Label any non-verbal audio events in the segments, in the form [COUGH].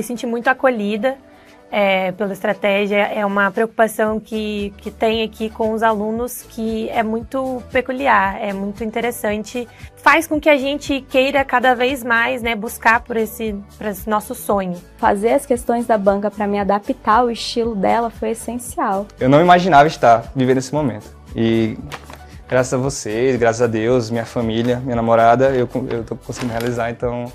me senti muito acolhida é, pela estratégia. É uma preocupação que, que tem aqui com os alunos que é muito peculiar, é muito interessante. Faz com que a gente queira cada vez mais né, buscar por esse, por esse nosso sonho. Fazer as questões da banca para me adaptar ao estilo dela foi essencial. Eu não imaginava estar vivendo esse momento. E graças a vocês, graças a Deus, minha família, minha namorada, eu estou conseguindo realizar, então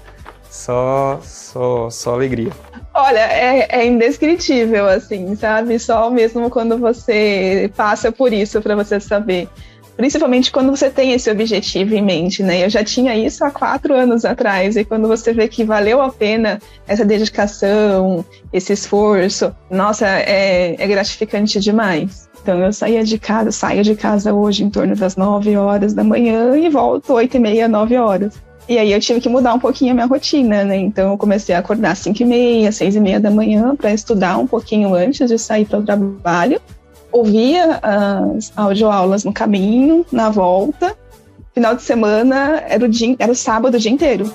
só, só, só alegria. Olha, é, é, indescritível, assim, sabe? Só mesmo quando você passa por isso para você saber. Principalmente quando você tem esse objetivo em mente, né? Eu já tinha isso há quatro anos atrás, e quando você vê que valeu a pena essa dedicação, esse esforço, nossa, é, é gratificante demais. Então eu saía de casa, saio de casa hoje em torno das nove horas da manhã e volto oito e meia, nove horas. E aí eu tive que mudar um pouquinho a minha rotina, né? Então eu comecei a acordar às 5 e meia, 6 e meia da manhã para estudar um pouquinho antes de sair para o trabalho. Ouvia as audioaulas no caminho, na volta. Final de semana era o, dia, era o sábado o dia inteiro.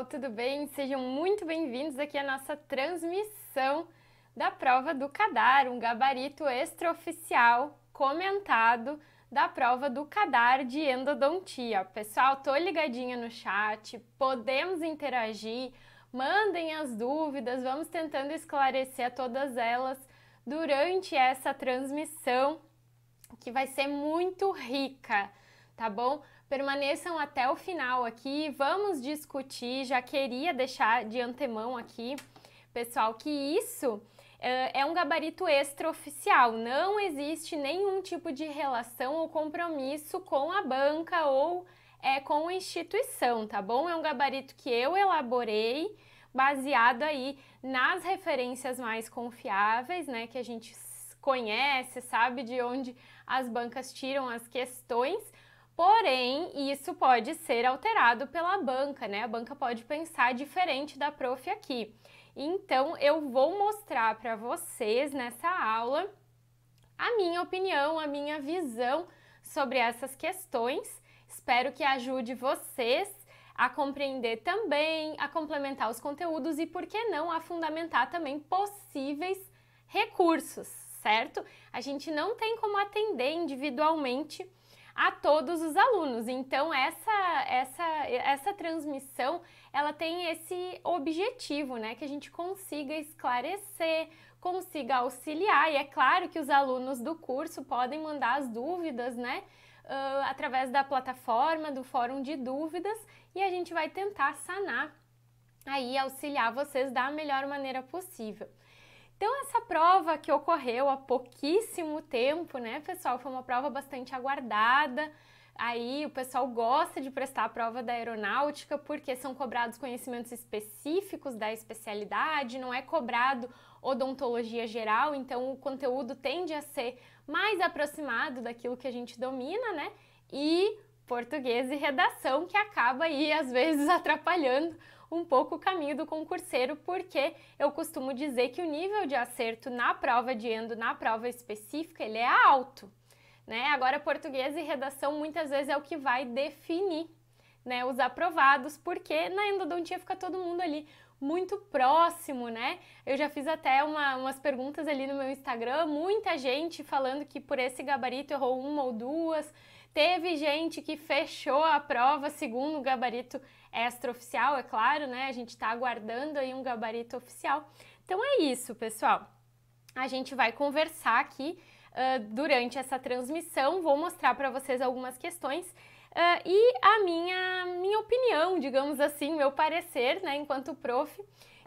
pessoal, tudo bem? Sejam muito bem-vindos aqui à nossa transmissão da prova do CADAR, um gabarito extraoficial comentado da prova do CADAR de endodontia. Pessoal, tô ligadinha no chat, podemos interagir, mandem as dúvidas, vamos tentando esclarecer a todas elas durante essa transmissão que vai ser muito rica, tá bom? Permaneçam até o final aqui, vamos discutir. Já queria deixar de antemão aqui, pessoal, que isso eh, é um gabarito extraoficial. Não existe nenhum tipo de relação ou compromisso com a banca ou é, com a instituição, tá bom? É um gabarito que eu elaborei baseado aí nas referências mais confiáveis, né, que a gente conhece, sabe de onde as bancas tiram as questões Porém, isso pode ser alterado pela banca, né? A banca pode pensar diferente da prof aqui. Então, eu vou mostrar para vocês nessa aula a minha opinião, a minha visão sobre essas questões. Espero que ajude vocês a compreender também, a complementar os conteúdos e, por que não, a fundamentar também possíveis recursos, certo? A gente não tem como atender individualmente a todos os alunos. Então essa essa essa transmissão, ela tem esse objetivo, né, que a gente consiga esclarecer, consiga auxiliar. E é claro que os alunos do curso podem mandar as dúvidas, né, uh, através da plataforma do fórum de dúvidas e a gente vai tentar sanar aí auxiliar vocês da melhor maneira possível. Então, essa prova que ocorreu há pouquíssimo tempo, né, pessoal? Foi uma prova bastante aguardada. Aí o pessoal gosta de prestar a prova da aeronáutica porque são cobrados conhecimentos específicos da especialidade, não é cobrado odontologia geral, então o conteúdo tende a ser mais aproximado daquilo que a gente domina, né? E português e redação que acaba aí às vezes [LAUGHS] atrapalhando um pouco o caminho do concurseiro, porque eu costumo dizer que o nível de acerto na prova de endo, na prova específica, ele é alto. Né? Agora, português e redação muitas vezes é o que vai definir né, os aprovados, porque na endodontia fica todo mundo ali muito próximo, né? Eu já fiz até uma, umas perguntas ali no meu Instagram, muita gente falando que por esse gabarito errou uma ou duas. Teve gente que fechou a prova segundo o gabarito extraoficial, é claro, né? A gente está aguardando aí um gabarito oficial. Então é isso, pessoal. A gente vai conversar aqui uh, durante essa transmissão, vou mostrar para vocês algumas questões uh, e a minha, minha opinião, digamos assim, meu parecer, né, enquanto prof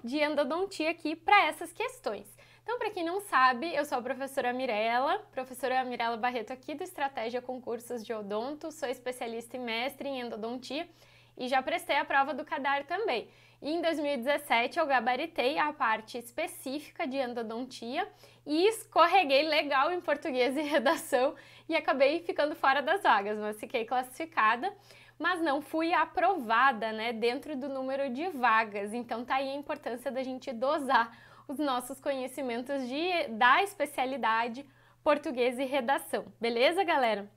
de endodontia aqui para essas questões. Então, para quem não sabe, eu sou a professora Mirella, professora Mirella Barreto aqui do Estratégia Concursos de Odonto, sou especialista e mestre em endodontia e já prestei a prova do CADAR também. E em 2017 eu gabaritei a parte específica de endodontia e escorreguei legal em português e [LAUGHS] redação e acabei ficando fora das vagas, mas fiquei classificada, mas não fui aprovada, né, dentro do número de vagas. Então tá aí a importância da gente dosar os nossos conhecimentos de da especialidade português e redação. Beleza, galera?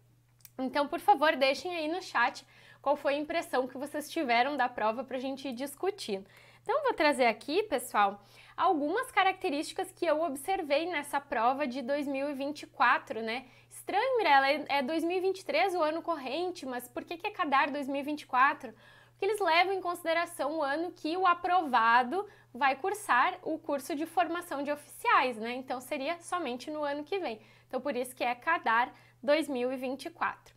Então, por favor, deixem aí no chat qual foi a impressão que vocês tiveram da prova para a gente discutir? Então, vou trazer aqui, pessoal, algumas características que eu observei nessa prova de 2024, né? Estranho, Mirella, é 2023 é o ano corrente, mas por que, que é CADAR 2024? Porque eles levam em consideração o ano que o aprovado vai cursar o curso de formação de oficiais, né? Então, seria somente no ano que vem. Então, por isso que é CADAR 2024.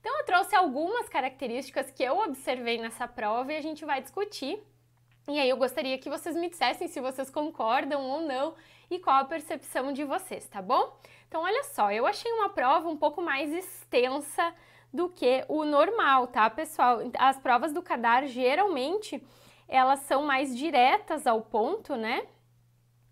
Então eu trouxe algumas características que eu observei nessa prova e a gente vai discutir. E aí eu gostaria que vocês me dissessem se vocês concordam ou não e qual a percepção de vocês, tá bom? Então olha só, eu achei uma prova um pouco mais extensa do que o normal, tá, pessoal? As provas do Cadar geralmente elas são mais diretas ao ponto, né?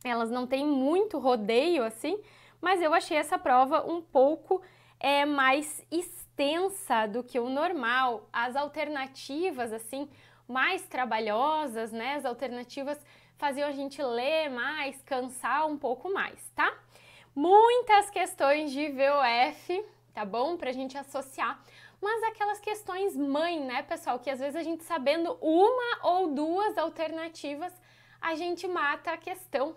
Elas não têm muito rodeio assim, mas eu achei essa prova um pouco é mais extensa tensa do que o normal, as alternativas assim mais trabalhosas, né? As alternativas faziam a gente ler mais, cansar um pouco mais, tá? Muitas questões de VOF, tá bom? Pra gente associar mas aquelas questões mãe, né, pessoal? Que às vezes a gente sabendo uma ou duas alternativas, a gente mata a questão,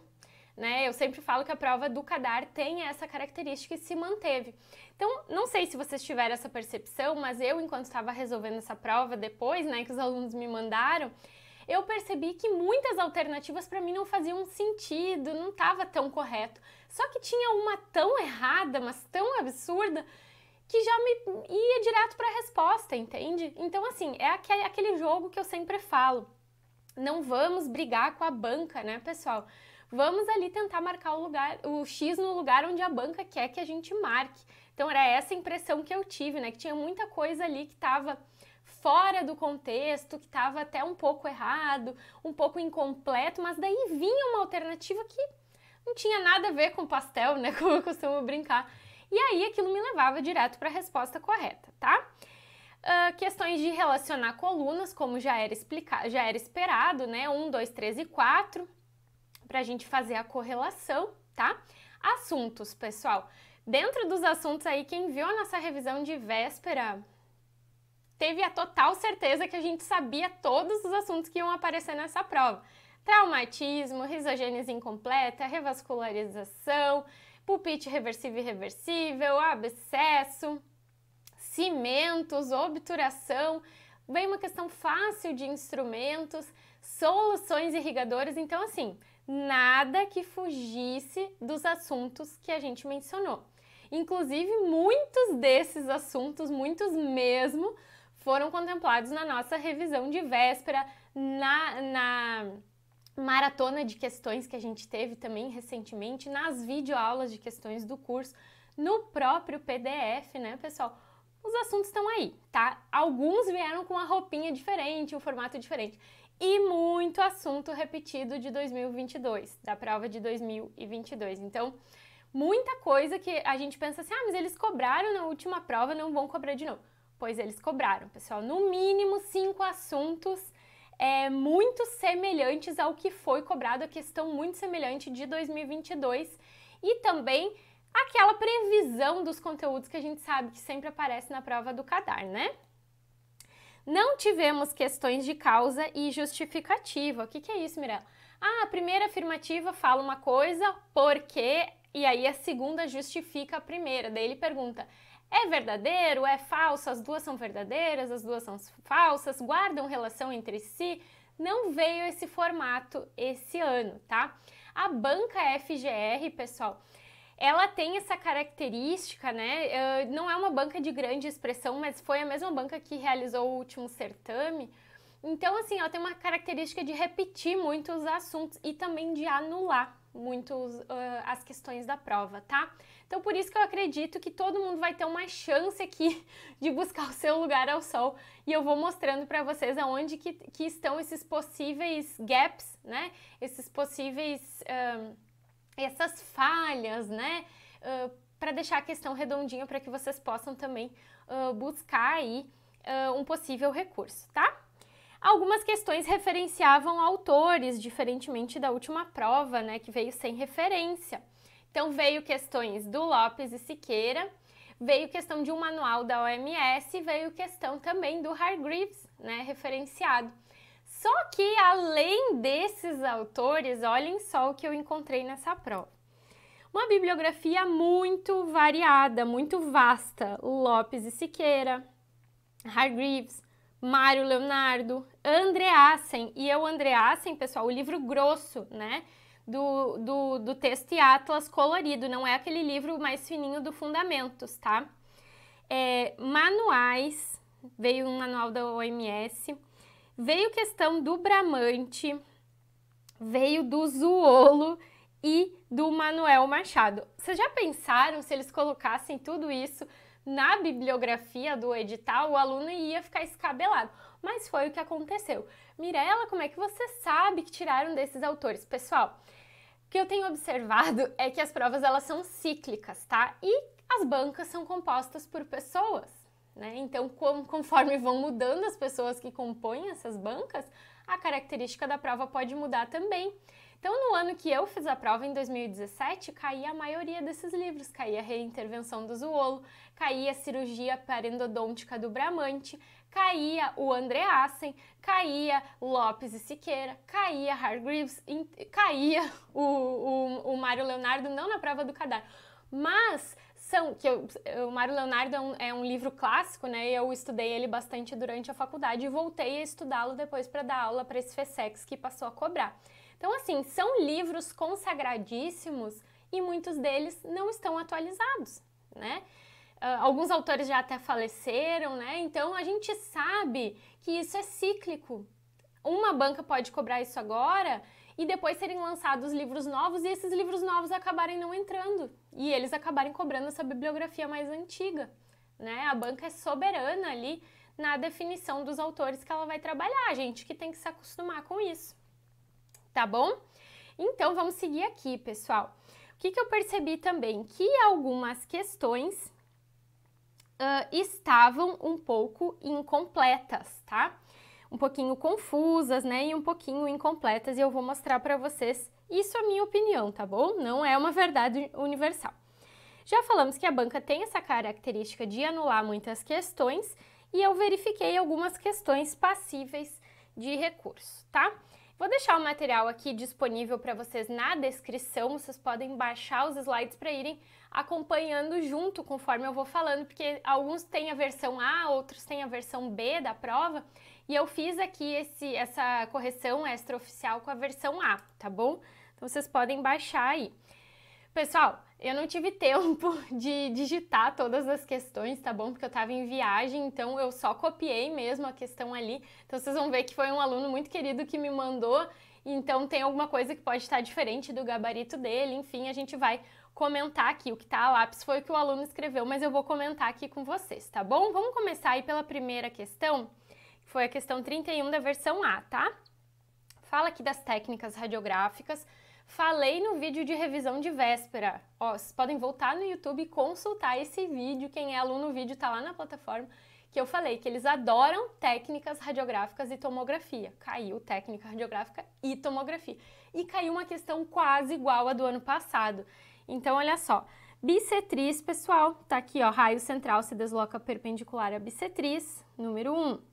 né? Eu sempre falo que a prova do Cadar tem essa característica e se manteve. Então, não sei se vocês tiveram essa percepção, mas eu, enquanto estava resolvendo essa prova depois, né, que os alunos me mandaram, eu percebi que muitas alternativas para mim não faziam sentido, não estava tão correto. Só que tinha uma tão errada, mas tão absurda, que já me ia direto para a resposta, entende? Então, assim, é, é aquele jogo que eu sempre falo. Não vamos brigar com a banca, né, pessoal? vamos ali tentar marcar o lugar, o X no lugar onde a banca quer que a gente marque. Então era essa impressão que eu tive, né? Que tinha muita coisa ali que estava fora do contexto, que estava até um pouco errado, um pouco incompleto, mas daí vinha uma alternativa que não tinha nada a ver com pastel, né? [LAUGHS] Como eu costumo brincar. E aí aquilo me levava direto para a resposta correta, tá? Uh, questões de relacionar colunas, como já era, explicado já era esperado, né? 1, 2, 3 e 4 para a gente fazer a correlação, tá? Assuntos, pessoal. Dentro dos assuntos aí, quem viu a nossa revisão de véspera teve a total certeza que a gente sabia todos os assuntos que iam aparecer nessa prova. Traumatismo, risogênese incompleta, revascularização, pulpite reversível e reversível, abscesso, cimentos, obturação, Veio uma questão fácil de instrumentos, soluções irrigadoras. Então, assim, nada que fugisse dos assuntos que a gente mencionou. Inclusive, muitos desses assuntos, muitos mesmo, foram contemplados na nossa revisão de véspera, na, na maratona de questões que a gente teve também recentemente, nas videoaulas de questões do curso, no próprio PDF, né, pessoal? Os assuntos estão aí, tá? Alguns vieram com uma roupinha diferente, um formato diferente e muito assunto repetido de 2022, da prova de 2022. Então, muita coisa que a gente pensa assim: ah, mas eles cobraram na última prova, não vão cobrar de novo. Pois eles cobraram, pessoal, no mínimo cinco assuntos é, muito semelhantes ao que foi cobrado, a questão muito semelhante de 2022 e também aquela previsão dos conteúdos que a gente sabe que sempre aparece na prova do Cadar, né? Não tivemos questões de causa e justificativa. O que, que é isso, Mirella? Ah, a primeira afirmativa fala uma coisa, porque, e aí a segunda justifica a primeira. Daí ele pergunta: é verdadeiro? É falso? As duas são verdadeiras? As duas são falsas? Guardam relação entre si? Não veio esse formato esse ano, tá? A banca FGR, pessoal, ela tem essa característica, né? Uh, não é uma banca de grande expressão, mas foi a mesma banca que realizou o último certame. Então, assim, ela tem uma característica de repetir muitos assuntos e também de anular muitos uh, eh, as questões da prova, tá? Então, por isso que eu acredito que todo mundo vai ter uma chance aqui [LAUGHS] de buscar o seu lugar ao sol e eu vou mostrando para vocês aonde que, que estão esses possíveis gaps, né? Esses possíveis... Uh, essas falhas, né? Uh, ah, para deixar a questão redondinha para que vocês possam também uh, buscar aí uh, um possível recurso, tá? Algumas questões referenciavam autores, diferentemente da última prova, né, que veio sem referência. Então veio questões do Lopes e Siqueira, veio questão de um manual da OMS, veio questão também do Hargreaves, né, referenciado. Só que além desses autores, olhem só o que eu encontrei nessa prova. Uma bibliografia muito variada, muito vasta. Lopes e Siqueira, Hargreaves, Mário Leonardo, Andreassen. E eu, Andreassen, pessoal, o livro grosso, né? Do, do, do texto e Atlas colorido, não é aquele livro mais fininho do Fundamentos, tá? É, manuais, veio um manual da OMS Veio questão do Bramante, veio do Zuolo e do Manuel Machado. Vocês já pensaram se eles colocassem tudo isso na bibliografia do edital, o aluno ia ficar escabelado. Mas foi o que aconteceu. Mirella, como é que você sabe que tiraram desses autores? Pessoal, o que eu tenho observado [LAUGHS] é que as provas elas são cíclicas, tá? E as bancas são compostas por pessoas. Né? Então, com, conforme vão mudando as pessoas que compõem essas bancas, a característica da prova pode mudar também. Então, no ano que eu fiz a prova, em 2017, caía a maioria desses livros. Caía a reintervenção do Zuolo, caía a cirurgia parendodôntica do Bramante, caía o André Assen caía Lopes e Siqueira, caía Hargreaves, caía o, o, o Mário Leonardo, não na prova do Cadar. Mas são, que eu, o Mário Leonardo é um, é um, livro clássico, né? eu estudei ele bastante durante a faculdade e voltei a estudá-lo depois para dar aula para esse FESEX que passou a cobrar. Então, assim, são livros consagradíssimos e muitos deles não estão atualizados, né? Uh, alguns autores já até faleceram, né? Então a gente sabe que isso é cíclico. Uma banca pode cobrar isso agora e depois serem lançados livros novos e esses livros novos acabarem não entrando e eles acabarem cobrando essa bibliografia mais antiga. Né? A banca é soberana ali na definição dos autores que ela vai trabalhar, a gente que tem que se acostumar com isso. Tá bom? Então vamos seguir aqui, pessoal. O que, que eu percebi também? Que algumas questões uh, estavam um pouco incompletas, tá? um pouquinho confusas, né, e um pouquinho incompletas, e eu vou mostrar para vocês. Isso é a minha opinião, tá bom? Não é uma verdade universal. Já falamos que a banca tem essa característica de anular muitas questões, e eu verifiquei algumas questões passíveis de recurso, tá? Vou deixar o material aqui disponível para vocês na descrição, vocês podem baixar os slides para irem acompanhando junto conforme eu vou falando, porque alguns têm a versão A, outros têm a versão B da prova, e eu fiz aqui esse, essa correção extraoficial com a versão A, tá bom? Então vocês podem baixar aí. Pessoal, eu não tive [LAUGHS] tempo de digitar todas as questões, tá bom? Porque eu estava em viagem, então eu só copiei mesmo a questão ali. Então vocês vão ver que foi um aluno muito querido que me mandou. Então tem alguma coisa que pode estar diferente do gabarito dele, enfim, a gente vai comentar aqui. O que está a lápis foi o que o aluno escreveu, mas eu vou comentar aqui com vocês, tá bom? Vamos começar aí pela primeira questão. Foi a questão 31 da versão A, tá? Fala aqui das técnicas radiográficas. Falei no vídeo de revisão de véspera. Ó, vocês podem voltar no YouTube e consultar esse vídeo. Quem é aluno, o vídeo tá lá na plataforma que eu falei que eles adoram técnicas radiográficas e tomografia. Caiu técnica radiográfica e tomografia. E caiu uma questão quase igual à do ano passado. Então, olha só. Bissetriz, pessoal, tá aqui, ó, raio central se desloca perpendicular à bissetriz, número 1. Um.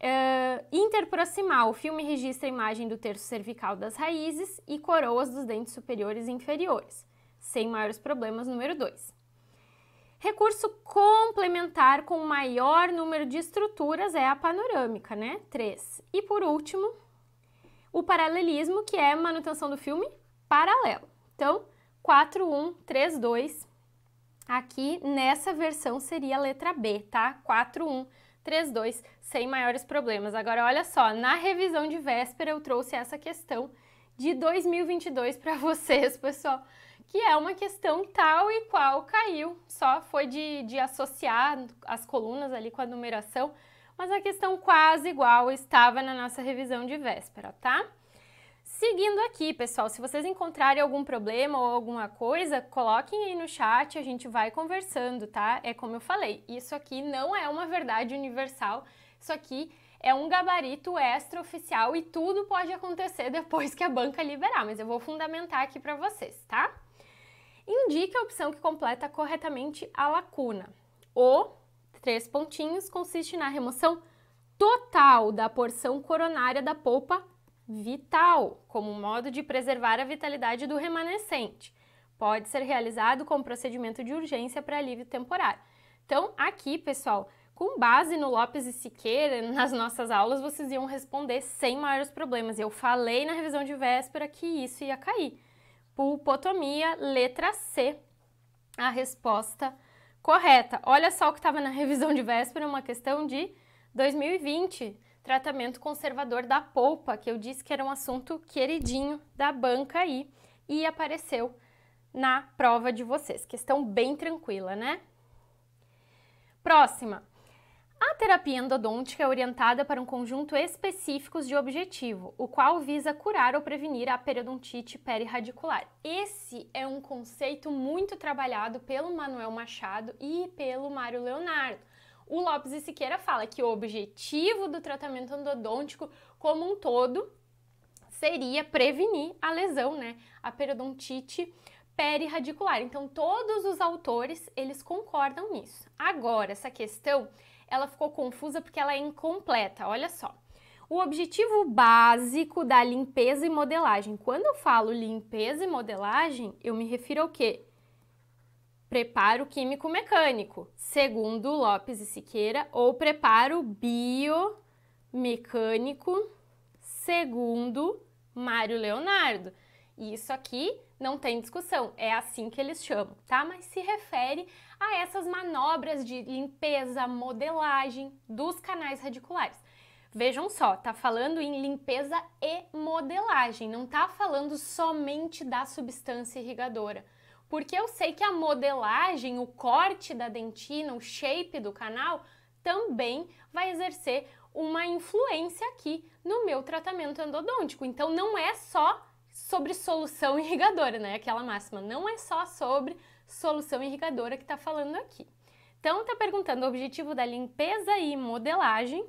Uh, interproximal, o filme registra a imagem do terço cervical das raízes e coroas dos dentes superiores e inferiores, sem maiores problemas, número 2. Recurso complementar com maior número de estruturas é a panorâmica, né? 3. E por último, o paralelismo, que é a manutenção do filme paralelo. Então, 4, 1, 3, 2. Aqui nessa versão seria a letra B, tá? 4, 1, 3, 2 sem maiores problemas. Agora, olha só, na revisão de véspera eu trouxe essa questão de 2022 para [LAUGHS] vocês, pessoal, que é uma questão tal e qual caiu, só foi de, de associar as colunas ali com a numeração, mas a questão quase igual estava na nossa revisão de véspera, tá? Seguindo aqui, pessoal, se vocês encontrarem algum problema ou alguma coisa, coloquem aí no chat, a gente vai conversando, tá? É como eu falei, isso aqui não é uma verdade universal, isso aqui é um gabarito extraoficial e tudo pode acontecer [LAUGHS] depois que a banca liberar, mas eu vou fundamentar aqui para vocês, tá? Indique a opção que completa corretamente a lacuna. O três pontinhos consiste na remoção total da porção coronária da polpa vital, como modo de preservar a vitalidade do remanescente. Pode ser realizado com procedimento de urgência para alívio temporário. Então, aqui, pessoal, com base no Lopes e Siqueira, [LAUGHS] nas nossas aulas vocês iam responder sem maiores problemas. Eu falei na revisão de véspera que isso ia cair. Pulpotomia, letra C, a resposta correta. Olha só o que estava na [LAUGHS] revisão de véspera, uma questão de 2020 tratamento conservador da polpa, que eu disse que era um assunto queridinho da banca aí, e apareceu na prova de vocês. Questão bem tranquila, né? Próxima. A terapia endodôntica é orientada para um conjunto específico de objetivo, o qual visa curar ou prevenir a periodontite perirradicular. Esse é um conceito muito trabalhado pelo Manuel Machado e pelo Mário Leonardo. O Lopes e Siqueira fala que o objetivo do tratamento endodôntico como um todo seria prevenir a lesão, né? A periodontite perirradicular. Então, todos os autores, eles concordam nisso. Agora, essa questão ela ficou confusa porque ela é incompleta. Olha só. O objetivo básico da limpeza e modelagem. Quando eu falo limpeza e modelagem, eu me refiro ao quê? Preparo químico-mecânico, segundo Lopes e Siqueira, ou preparo biomecânico, segundo Mário Leonardo. E isso aqui não tem discussão, é assim que eles chamam, tá? Mas se refere a essas manobras de limpeza, modelagem dos canais radiculares. Vejam só, tá falando em limpeza e modelagem, não tá falando somente da substância irrigadora. Porque eu sei que a modelagem, o corte da dentina, o shape do canal, também vai exercer uma influência aqui no meu tratamento endodôntico. Então não é só sobre solução [LAUGHS] irrigadora, né? Aquela máxima não é só sobre solução irrigadora que está falando aqui. Então, está perguntando o objetivo da limpeza e modelagem,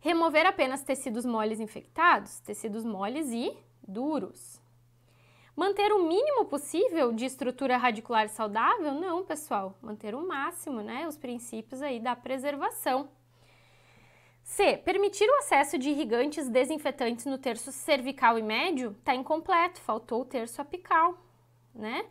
remover apenas tecidos moles infectados, tecidos moles e duros. Manter o mínimo possível de estrutura radicular saudável? Não, pessoal, manter o máximo, né? Os princípios aí da preservação. C. Permitir o acesso de irrigantes desinfetantes no terço cervical e médio? Está incompleto, faltou o terço apical, né?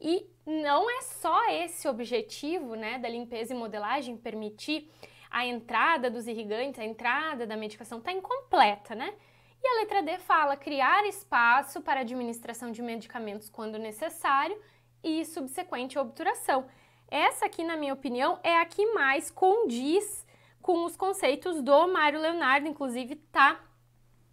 E não é só esse objetivo né, da limpeza e modelagem permitir a entrada dos irrigantes, a entrada da medicação está incompleta, né? E a letra D fala criar espaço para administração de medicamentos quando necessário e subsequente obturação. Essa aqui, na minha opinião, é a que mais condiz com os conceitos do Mário Leonardo, inclusive tá,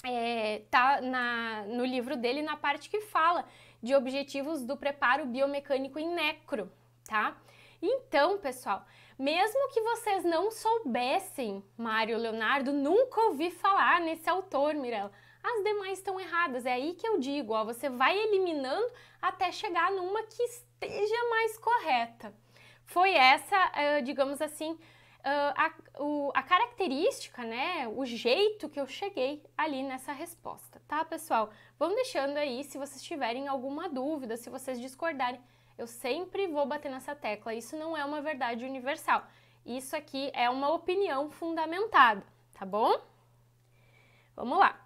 é, tá na, no livro dele na parte que fala de objetivos do preparo biomecânico em necro, tá? Então, pessoal, mesmo que vocês não soubessem, Mário Leonardo, nunca ouvi falar nesse autor, Mirella. As demais estão erradas, é aí que eu digo, ó, você vai eliminando até chegar numa que esteja mais correta. Foi essa, eh, digamos assim, ah, a, o, a característica, né, o jeito que eu cheguei ali nessa resposta, tá, pessoal? Vão deixando aí se vocês tiverem alguma dúvida, se vocês discordarem. Eu sempre vou bater nessa tecla, isso não é uma verdade universal. Isso aqui é uma opinião fundamentada, tá bom? Vamos lá.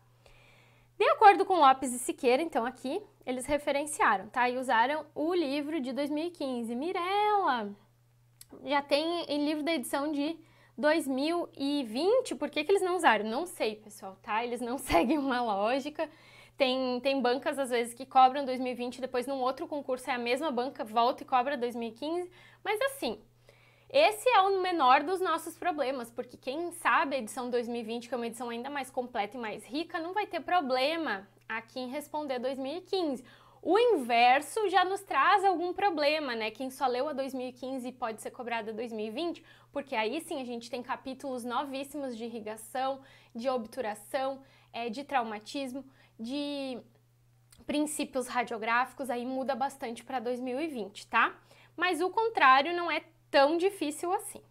De acordo com Lopes e Siqueira, então aqui, eles referenciaram, tá? E usaram o livro de 2015. Mirella, já tem em livro da edição de 2020. Por que, que eles não usaram? Não sei, pessoal, tá? Eles não [LAUGHS] seguem uma lógica. Tem, tem bancas, às vezes, que cobram 2020, depois num outro concurso é a mesma banca, volta e cobra 2015. Mas assim, esse é o menor dos nossos problemas, porque quem sabe a edição 2020, que é uma edição ainda mais completa e mais rica, não vai ter problema aqui em responder 2015. O inverso já nos traz algum problema, né? Quem só leu a 2015 pode ser cobrado a 2020, porque aí sim a gente tem capítulos novíssimos de irrigação, de obturação, é, de traumatismo, de princípios radiográficos, aí muda bastante para 2020, tá? Mas o contrário não é tão difícil assim.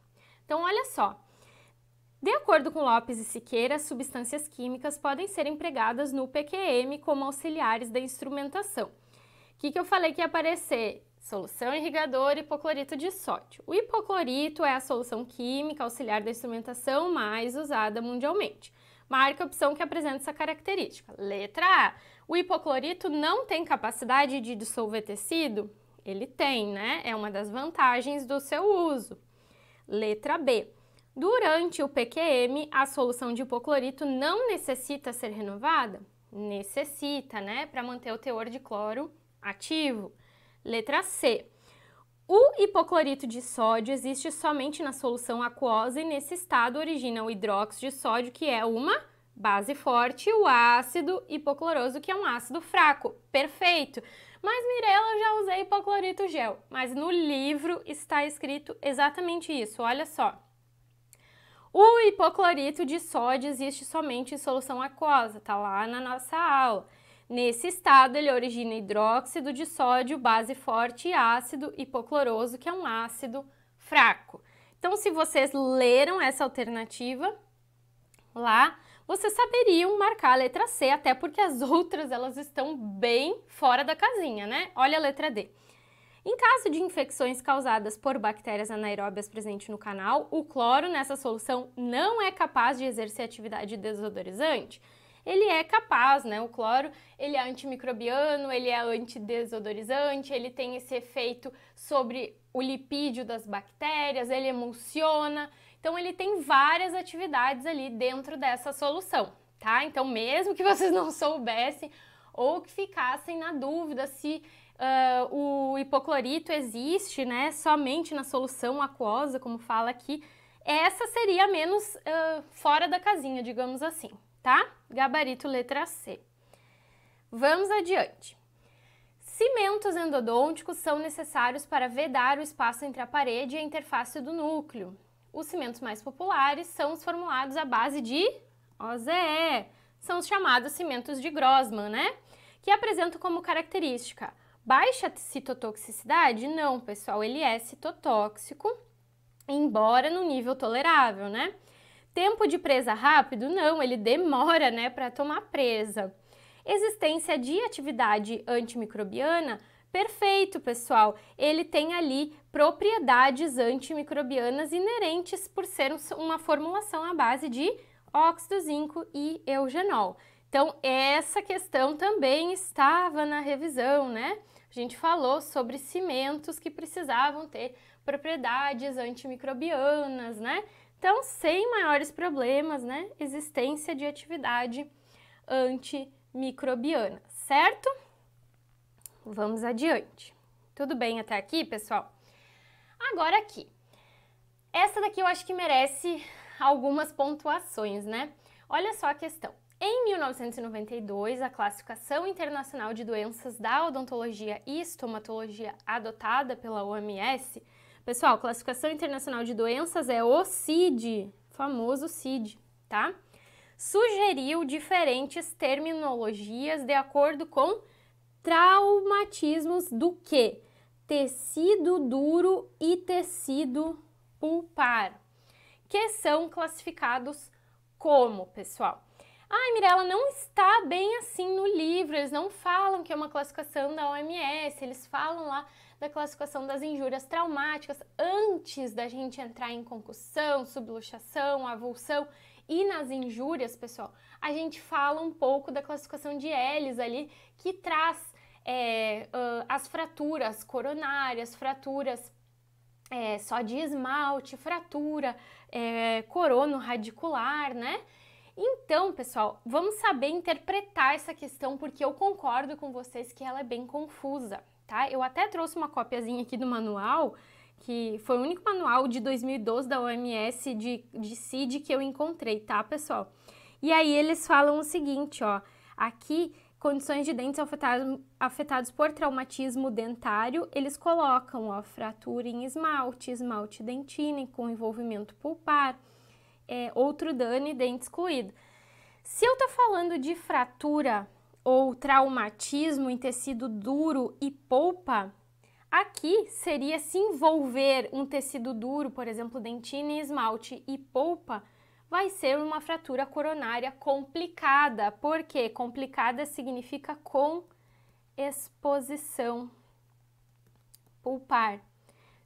Então, olha só. De acordo com Lopes e Siqueira, substâncias químicas podem ser empregadas no PQM como auxiliares da instrumentação o que, que eu falei que ia aparecer? Solução irrigadora hipoclorito de sódio. O hipoclorito é a solução química auxiliar da instrumentação mais usada mundialmente. Marque a opção que apresenta essa característica. Letra A. O hipoclorito não tem capacidade de dissolver tecido? Ele tem, né? É uma das vantagens do seu uso. Letra B. Durante o PQM, a solução de hipoclorito não necessita ser renovada? Necessita, né? Para manter o teor de cloro ativo? Letra C. O hipoclorito de sódio existe somente na solução aquosa e nesse estado origina o hidróxido de sódio, que é uma base forte, e o ácido hipocloroso, que é um ácido fraco. Perfeito! Mas Mirella, eu já usei hipoclorito gel, mas no livro está escrito exatamente isso, olha só. O hipoclorito de sódio existe somente em solução aquosa, tá lá na nossa aula. Nesse estado, ele origina hidróxido de sódio, base forte e ácido hipocloroso, que é um ácido fraco. Então, se vocês leram essa alternativa lá, vocês saberiam marcar a letra C, até porque as [LAUGHS] outras elas estão bem fora da casinha, né? Olha a letra D. Em caso de infecções causadas por bactérias anaeróbias presentes no canal, o cloro nessa solução não é capaz de exercer atividade desodorizante ele é capaz, né? O cloro, ele é antimicrobiano, ele é antidesodorizante, ele tem esse efeito sobre o lipídio das bactérias, ele emulsiona. Então ele tem várias atividades ali dentro dessa solução, tá? Então mesmo que [LAUGHS] vocês não soubessem ou que ficassem na dúvida se uh, o hipoclorito existe, né, somente na solução aquosa, como fala aqui, essa seria menos uh, fora da casinha, digamos assim tá? Gabarito letra C. Vamos adiante. Cimentos endodônticos são necessários para vedar o espaço entre a parede e a interface do núcleo. Os cimentos mais populares são os formulados à base de OZE, são os chamados cimentos de Grossman, né? Que apresentam como característica baixa citotoxicidade? Não, pessoal, ele é citotóxico, embora no nível tolerável, né? Tempo de presa rápido? Não, ele demora, né, para tomar presa. Existência de atividade antimicrobiana? Perfeito, pessoal. Ele tem ali propriedades antimicrobianas inerentes por ser uma formulação à base de óxido zinco e eugenol. Então, essa questão também estava na revisão, né? A gente falou sobre cimentos que precisavam ter propriedades antimicrobianas, né? Então, sem maiores problemas, né? Existência de atividade antimicrobiana, certo? Vamos adiante. Tudo bem até aqui, pessoal? Agora aqui. Essa daqui eu acho que merece algumas pontuações, né? Olha só a questão. Em 1992, a Classificação Internacional de Doenças da Odontologia e Estomatologia, adotada pela OMS, Pessoal, classificação internacional de doenças é o CID, famoso CID, tá? Sugeriu diferentes terminologias de acordo com traumatismos do que? Tecido duro e tecido pulpar, que são classificados como, pessoal? Ai, Mirella, não está bem assim no livro, eles não falam que é uma classificação da OMS, eles falam lá da classificação das injúrias traumáticas antes da gente entrar em concussão, subluxação, avulsão. E nas injúrias, pessoal, a gente fala um pouco da classificação de Ellis ali, que traz é, uh, as fraturas coronárias, fraturas é, só de esmalte, fratura, é, corono radicular, né? Então, pessoal, vamos saber interpretar essa questão porque eu concordo com vocês que ela é bem confusa tá? Eu até trouxe uma copiazinha aqui do manual, que foi o único manual de 2012 da OMS de, de CID que eu encontrei, tá, pessoal? E aí eles falam o seguinte, ó, aqui condições de dentes afetados, afetados por traumatismo dentário, eles colocam, ó, fratura em esmalte, esmalte dentina com envolvimento pulpar, é, outro dano e dente excluído. Se eu tô falando de fratura ou traumatismo em tecido duro e polpa, aqui seria se envolver um tecido duro, por exemplo, dentina, e esmalte e polpa, vai ser uma fratura coronária complicada, porque complicada significa com exposição pulpar.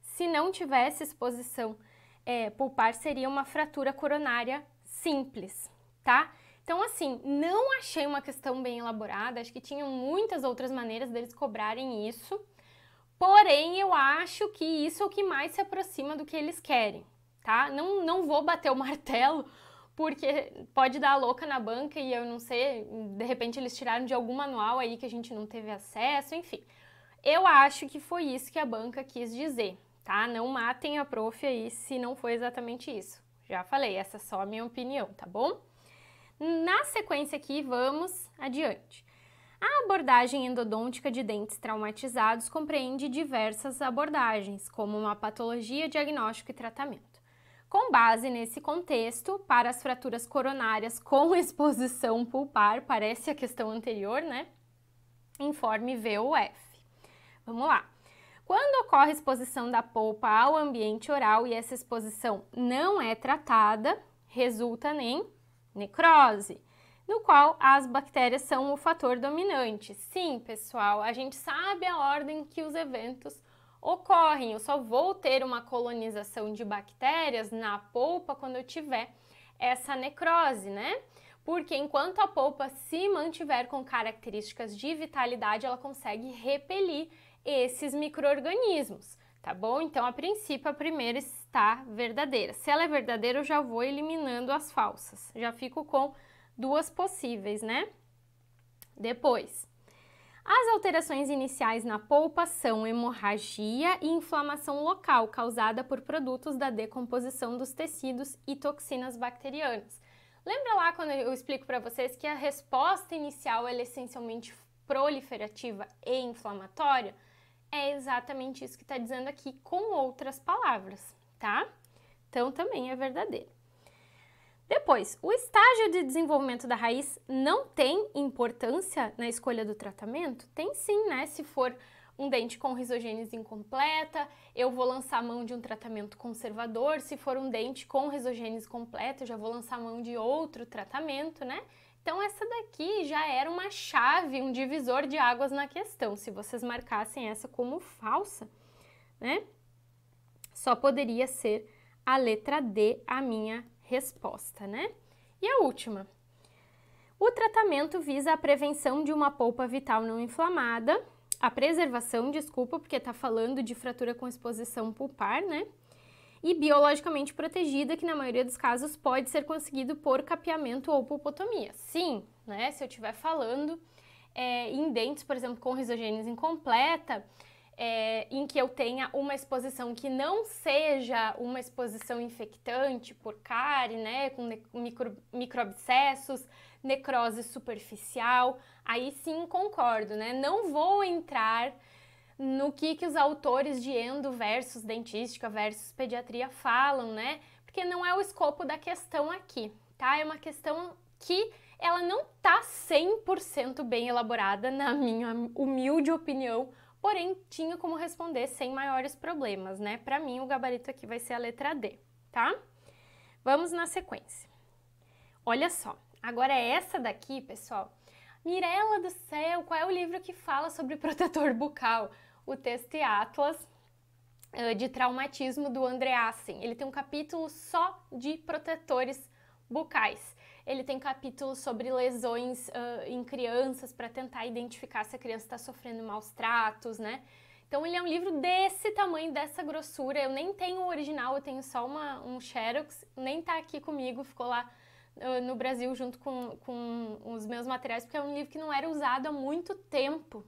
Se não tivesse exposição é, pulpar, seria uma fratura coronária simples, tá? Então, assim, não achei uma questão bem elaborada, acho que tinham muitas outras maneiras deles cobrarem isso, porém eu acho que isso é o que mais se aproxima do que eles querem, tá? Não, não vou bater o [LAUGHS] martelo, porque pode dar louca na banca e eu não sei, de repente eles tiraram de algum manual aí que a gente não teve acesso, enfim. Eu acho que foi isso que a banca quis dizer, tá? Não matem a prof aí se não foi exatamente isso. Já falei, essa é só a minha opinião, tá bom? Na sequência aqui, vamos adiante. A abordagem endodôntica de dentes traumatizados compreende diversas abordagens, como uma patologia, diagnóstico e tratamento. Com base nesse contexto, para as fraturas coronárias com [LAUGHS] exposição pulpar, parece a questão anterior, né? Informe VUF. Vamos lá. Quando ocorre exposição da polpa ao ambiente oral e essa exposição não é tratada, resulta em necrose, no qual as bactérias são o fator dominante. Sim, pessoal, a gente sabe a ordem que os eventos ocorrem. Eu só vou ter uma colonização de bactérias na polpa quando eu tiver essa necrose, né? Porque enquanto a polpa se mantiver com características de vitalidade, ela consegue repelir esses micro-organismos, tá bom? Então, a princípio, a primeira está verdadeira. Se ela é verdadeira, eu já vou eliminando as falsas. Já fico com duas possíveis, né? Depois, as alterações iniciais na polpa são hemorragia e inflamação local causada por produtos da decomposição dos tecidos e toxinas bacterianas. Lembra lá quando eu explico para vocês que a resposta inicial é essencialmente proliferativa e inflamatória? É exatamente isso que está dizendo aqui com outras palavras tá? Então também é verdadeiro. Depois, o estágio de desenvolvimento da raiz não tem importância na escolha do tratamento? Tem sim, né? Se for um dente com risogênese incompleta, eu vou lançar mão de um tratamento conservador. Se for um dente com risogênese completa, eu já vou lançar mão de outro tratamento, né? Então, essa daqui já era uma chave, um divisor de águas na questão, se vocês marcassem essa como falsa, né? Só poderia ser a letra D a minha resposta, né? E a última. O tratamento visa a prevenção de uma polpa vital não inflamada, a preservação, desculpa, porque está falando de fratura com exposição pulpar, né? E biologicamente protegida, que na maioria dos casos pode ser conseguido por capeamento ou pulpotomia. Sim, né? Se eu estiver falando é, em dentes, por exemplo, com risogênese incompleta, é, em que eu tenha uma exposição que não seja uma exposição infectante por cárie, né, com micro, microabscessos, necrose superficial, aí sim concordo, né? Não vou entrar no que, que os autores de endo versus dentística versus pediatria falam, né? Porque não é o escopo da questão aqui, tá? É uma questão que ela não tá 100% bem elaborada, na minha humilde opinião, porém tinha como responder sem maiores problemas, né? Para mim, o gabarito aqui vai ser a letra D, tá? Vamos na sequência. Olha só, agora é essa daqui, pessoal. Mirela do céu, qual é o livro que fala sobre protetor bucal? O texto é Atlas eh, de traumatismo do Assen. Ele tem um capítulo só de protetores bucais. Ele tem capítulos sobre lesões uh, em crianças para tentar identificar se a criança está sofrendo maus tratos, né? Então ele é um livro desse tamanho, dessa grossura. Eu nem tenho o original, eu tenho só uma, um xerox, nem tá aqui comigo, ficou lá uh, no Brasil junto com, com os meus materiais, porque é um livro que não era usado há muito tempo.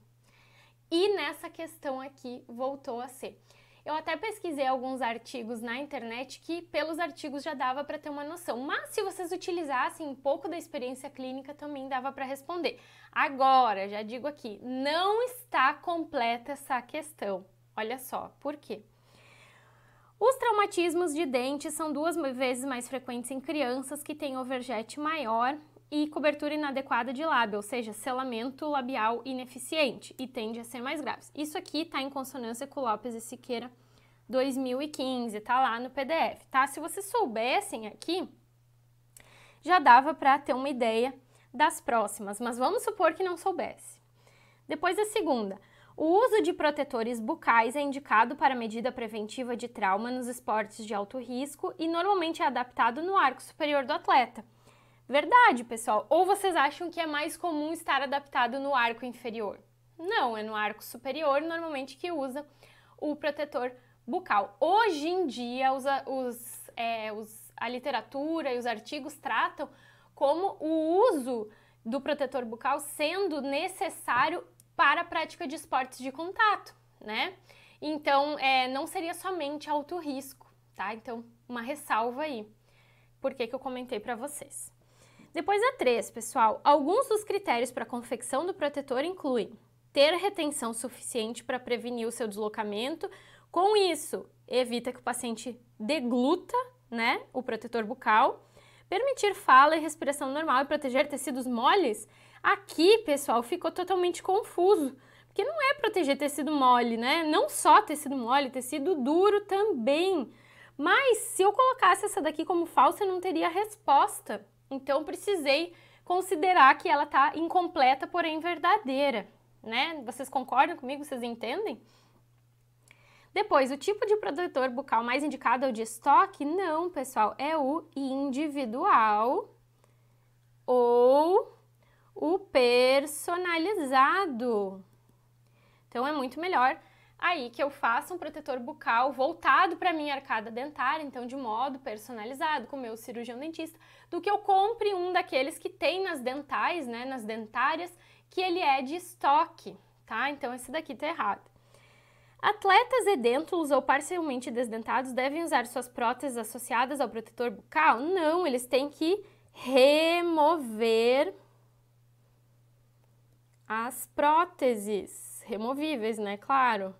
E nessa questão aqui voltou a ser. Eu até pesquisei alguns artigos na internet que, pelos artigos, já dava para ter uma noção. Mas se vocês utilizassem um pouco da experiência clínica, também dava para responder. Agora, já digo aqui, não está completa essa questão. Olha só, por quê? Os traumatismos de dente são duas vezes mais frequentes em crianças que têm overjet maior e cobertura inadequada de lábio, ou seja, selamento labial ineficiente e tende a ser mais graves. Isso aqui está em consonância com Lopes e Siqueira 2015, tá lá no PDF, tá? Se vocês soubessem aqui, já dava para ter uma ideia das próximas, mas vamos supor que não soubesse. Depois a segunda, o uso de protetores bucais é indicado para medida preventiva de trauma nos esportes de alto risco e normalmente é adaptado no arco superior do atleta verdade, pessoal. Ou vocês acham que é mais comum estar adaptado no arco inferior? Não, é no arco superior normalmente que usa o protetor bucal. Hoje em dia, os, os, é, os, a literatura e os artigos tratam como o uso do protetor bucal sendo necessário para a prática de esportes de contato, né? Então, é, não seria somente alto risco, tá? Então, uma ressalva aí. Por que, que eu comentei para vocês. Depois a 3, pessoal. Alguns dos critérios para a confecção do protetor incluem ter retenção suficiente para prevenir o seu deslocamento. Com isso, evita que o paciente degluta né, o protetor bucal. Permitir fala e respiração normal e proteger tecidos moles. Aqui, pessoal, ficou totalmente confuso, porque não é proteger tecido mole, né? Não só tecido mole, tecido duro também. Mas se eu colocasse essa daqui como falsa, eu não teria resposta. Então precisei considerar que ela está incompleta, porém verdadeira, né? Vocês concordam comigo? Vocês entendem? Depois, o tipo de protetor bucal mais indicado é o de estoque? Não, pessoal, é o individual ou o personalizado. Então é muito melhor aí que eu faça um protetor bucal voltado para minha arcada dentária, então de modo personalizado com o meu cirurgião dentista, do que eu compre um daqueles que tem nas dentais, né, nas dentárias, que ele é de estoque, tá? Então esse daqui tá errado. Atletas edêntulos ou parcialmente desdentados devem usar suas próteses associadas ao protetor bucal? Não, eles têm que remover as próteses removíveis, né? Claro.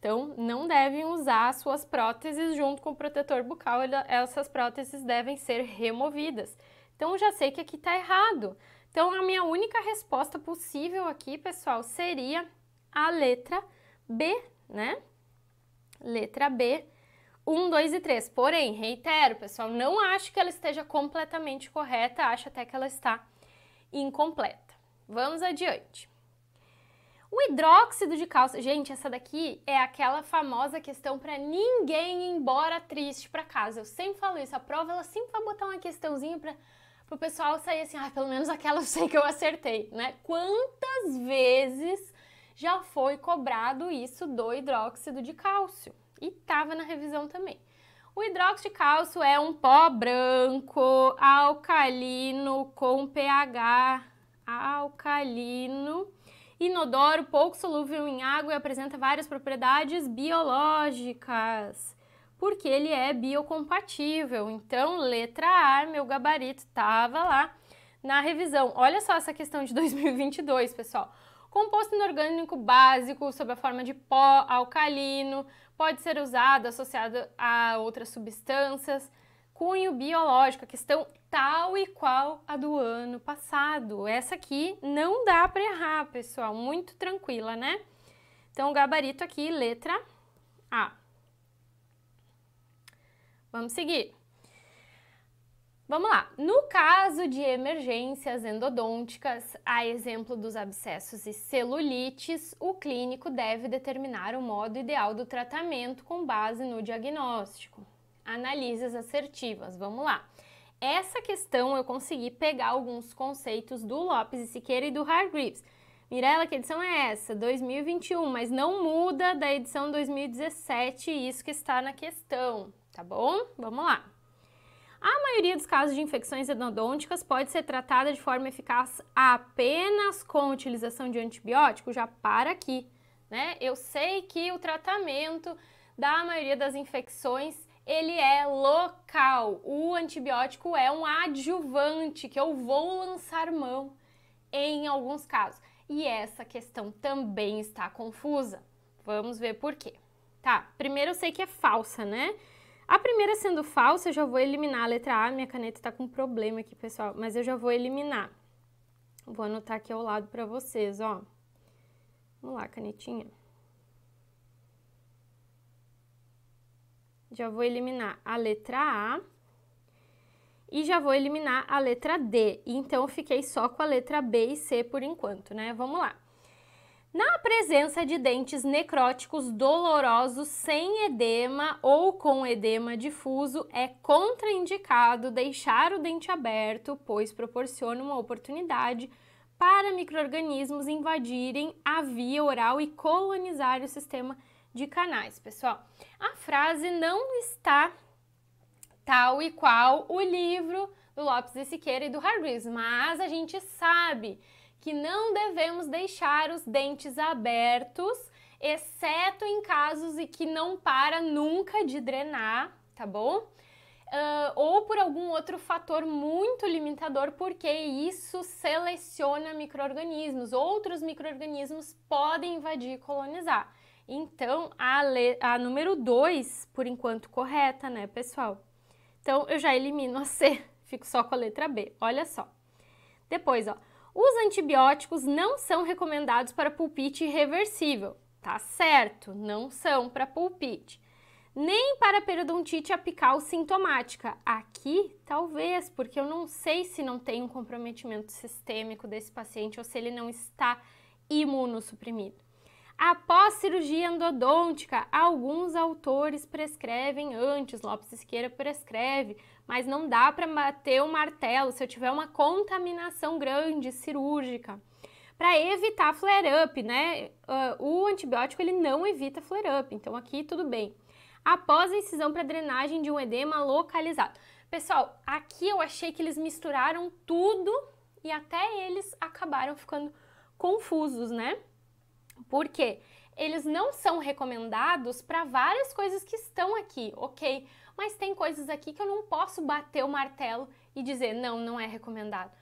Então, não devem usar suas próteses junto com o protetor bucal, essas próteses devem ser removidas. Então, já sei que aqui está errado. Então, a minha única resposta possível aqui, pessoal, seria a letra B, né? Letra B, 1, 2 e 3. Porém, reitero, pessoal, não acho que ela esteja completamente correta, acho até que ela está incompleta. Vamos adiante. O hidróxido de cálcio, gente, essa daqui é aquela famosa questão para ninguém ir embora triste para casa. Eu sempre falo isso, a prova ela sempre vai botar uma questãozinha para o pessoal sair assim, ah, pelo menos aquela [LAUGHS] eu sei que eu acertei, né? Quantas vezes já foi cobrado isso do hidróxido de cálcio? E tava na revisão também. O hidróxido de cálcio é um pó branco alcalino com pH alcalino inodoro, pouco solúvel em água e apresenta várias propriedades biológicas, porque ele é biocompatível. Então, letra A, meu gabarito estava lá na revisão. Olha só essa questão de 2022, [LAUGHS] pessoal. Composto inorgânico básico, sob a forma de pó alcalino, pode ser usado associado a outras substâncias cunho biológico, a questão tal e qual a do ano passado. Essa aqui não dá para errar, pessoal, muito tranquila, né? Então, o gabarito aqui, letra A. Vamos seguir. Vamos lá. No caso de emergências endodônticas, a exemplo dos abscessos e celulites, o clínico deve determinar o modo ideal do tratamento com base no diagnóstico análises assertivas. Vamos lá. Essa questão eu consegui pegar alguns conceitos do Lopes e Siqueira e do Hargreaves. Mirela, que edição é essa? 2021, mas não muda da edição 2017, isso que está na questão, tá bom? Vamos lá. A maioria dos casos de infecções endodônticas pode ser tratada de forma eficaz apenas com utilização de antibiótico, já para aqui, né? Eu sei que o tratamento da maioria das infecções ele é local. O antibiótico é um adjuvante que eu vou lançar mão em alguns casos. E essa questão também está confusa. Vamos ver por quê. Tá, primeiro eu sei que é falsa, né? A primeira sendo falsa, eu já vou eliminar a letra A. Minha caneta tá com problema aqui, pessoal, mas eu já vou eliminar. Vou anotar aqui ao lado para vocês, ó. Vamos lá, canetinha. Já vou eliminar a letra A e já vou eliminar a letra D. Então, fiquei só com a letra B e C por enquanto, né? Vamos lá. Na presença de dentes necróticos dolorosos sem edema ou com edema difuso, é contraindicado deixar o dente aberto, pois proporciona uma oportunidade para micro-organismos invadirem a via oral e colonizar o sistema de canais, pessoal. A frase não está tal e qual o livro do Lopes de Siqueira e do Hargreaves, mas a gente sabe que não devemos deixar os dentes abertos, exceto em casos em que não para nunca de drenar, tá bom? Uh, ou por algum outro fator muito limitador, porque isso seleciona micro-organismos. Outros micro-organismos podem invadir e colonizar. Então, a, le... a número 2, por enquanto, correta, né, pessoal? Então, eu já elimino a C, [LAUGHS] fico só com a letra B. Olha só. Depois, ó, os antibióticos não são recomendados para pulpite irreversível. Tá certo, não são para pulpite. Nem para periodontite apical sintomática. Aqui, talvez, porque eu não sei se não tem um comprometimento sistêmico desse paciente ou se ele não está imunossuprimido. Após cirurgia endodôntica, alguns autores prescrevem antes, Lopes Isqueira prescreve, mas não dá para bater o martelo se eu tiver uma contaminação grande cirúrgica. Para evitar flare-up, né? o antibiótico ele não evita flare-up, então aqui tudo bem. Após a incisão para drenagem de um edema localizado. Pessoal, aqui eu achei que eles misturaram tudo e até eles acabaram ficando confusos, né? Porque eles não são recomendados para várias coisas que estão aqui, ok? Mas tem coisas aqui que eu não posso bater o martelo e dizer não, não é recomendado.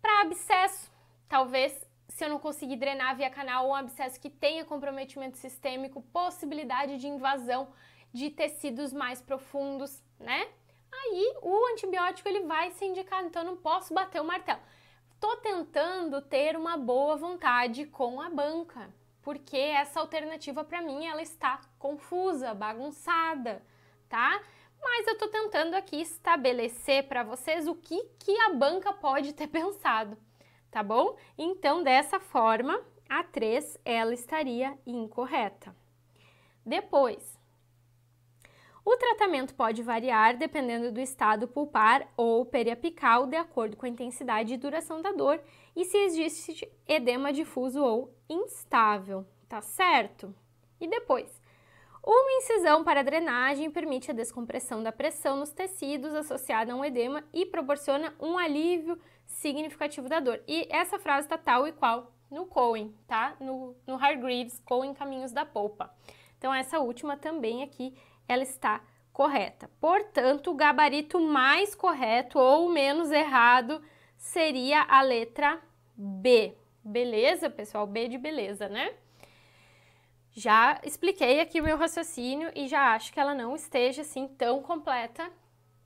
Para abscesso, talvez se eu não conseguir drenar via canal um abscesso que tenha comprometimento sistêmico, possibilidade de invasão de tecidos mais profundos, né? Aí o antibiótico ele vai ser indicado, então eu não posso bater o martelo. Tô tentando ter uma boa vontade com a banca, porque essa alternativa para mim ela está confusa, bagunçada, tá? Mas eu estou tentando aqui estabelecer para vocês o que, que a banca pode ter [LAUGHS] pensado, tá bom? Então, dessa forma, a 3 ela estaria incorreta. Depois, o tratamento pode variar dependendo do estado pulpar ou periapical, de acordo com a intensidade e duração da dor e se existe edema difuso ou instável, tá certo? E depois, uma incisão para drenagem permite a descompressão da pressão nos tecidos associada a um edema e proporciona um alívio significativo da dor. E essa frase está tal e qual no Cohen, tá? No, no Hargreaves, Cohen Caminhos da Polpa. Então, essa última também aqui, ela está correta. Portanto, o gabarito mais correto ou menos errado seria a letra B. Beleza, pessoal? B de beleza, né? Já expliquei aqui o meu raciocínio e já acho que ela não esteja assim tão completa,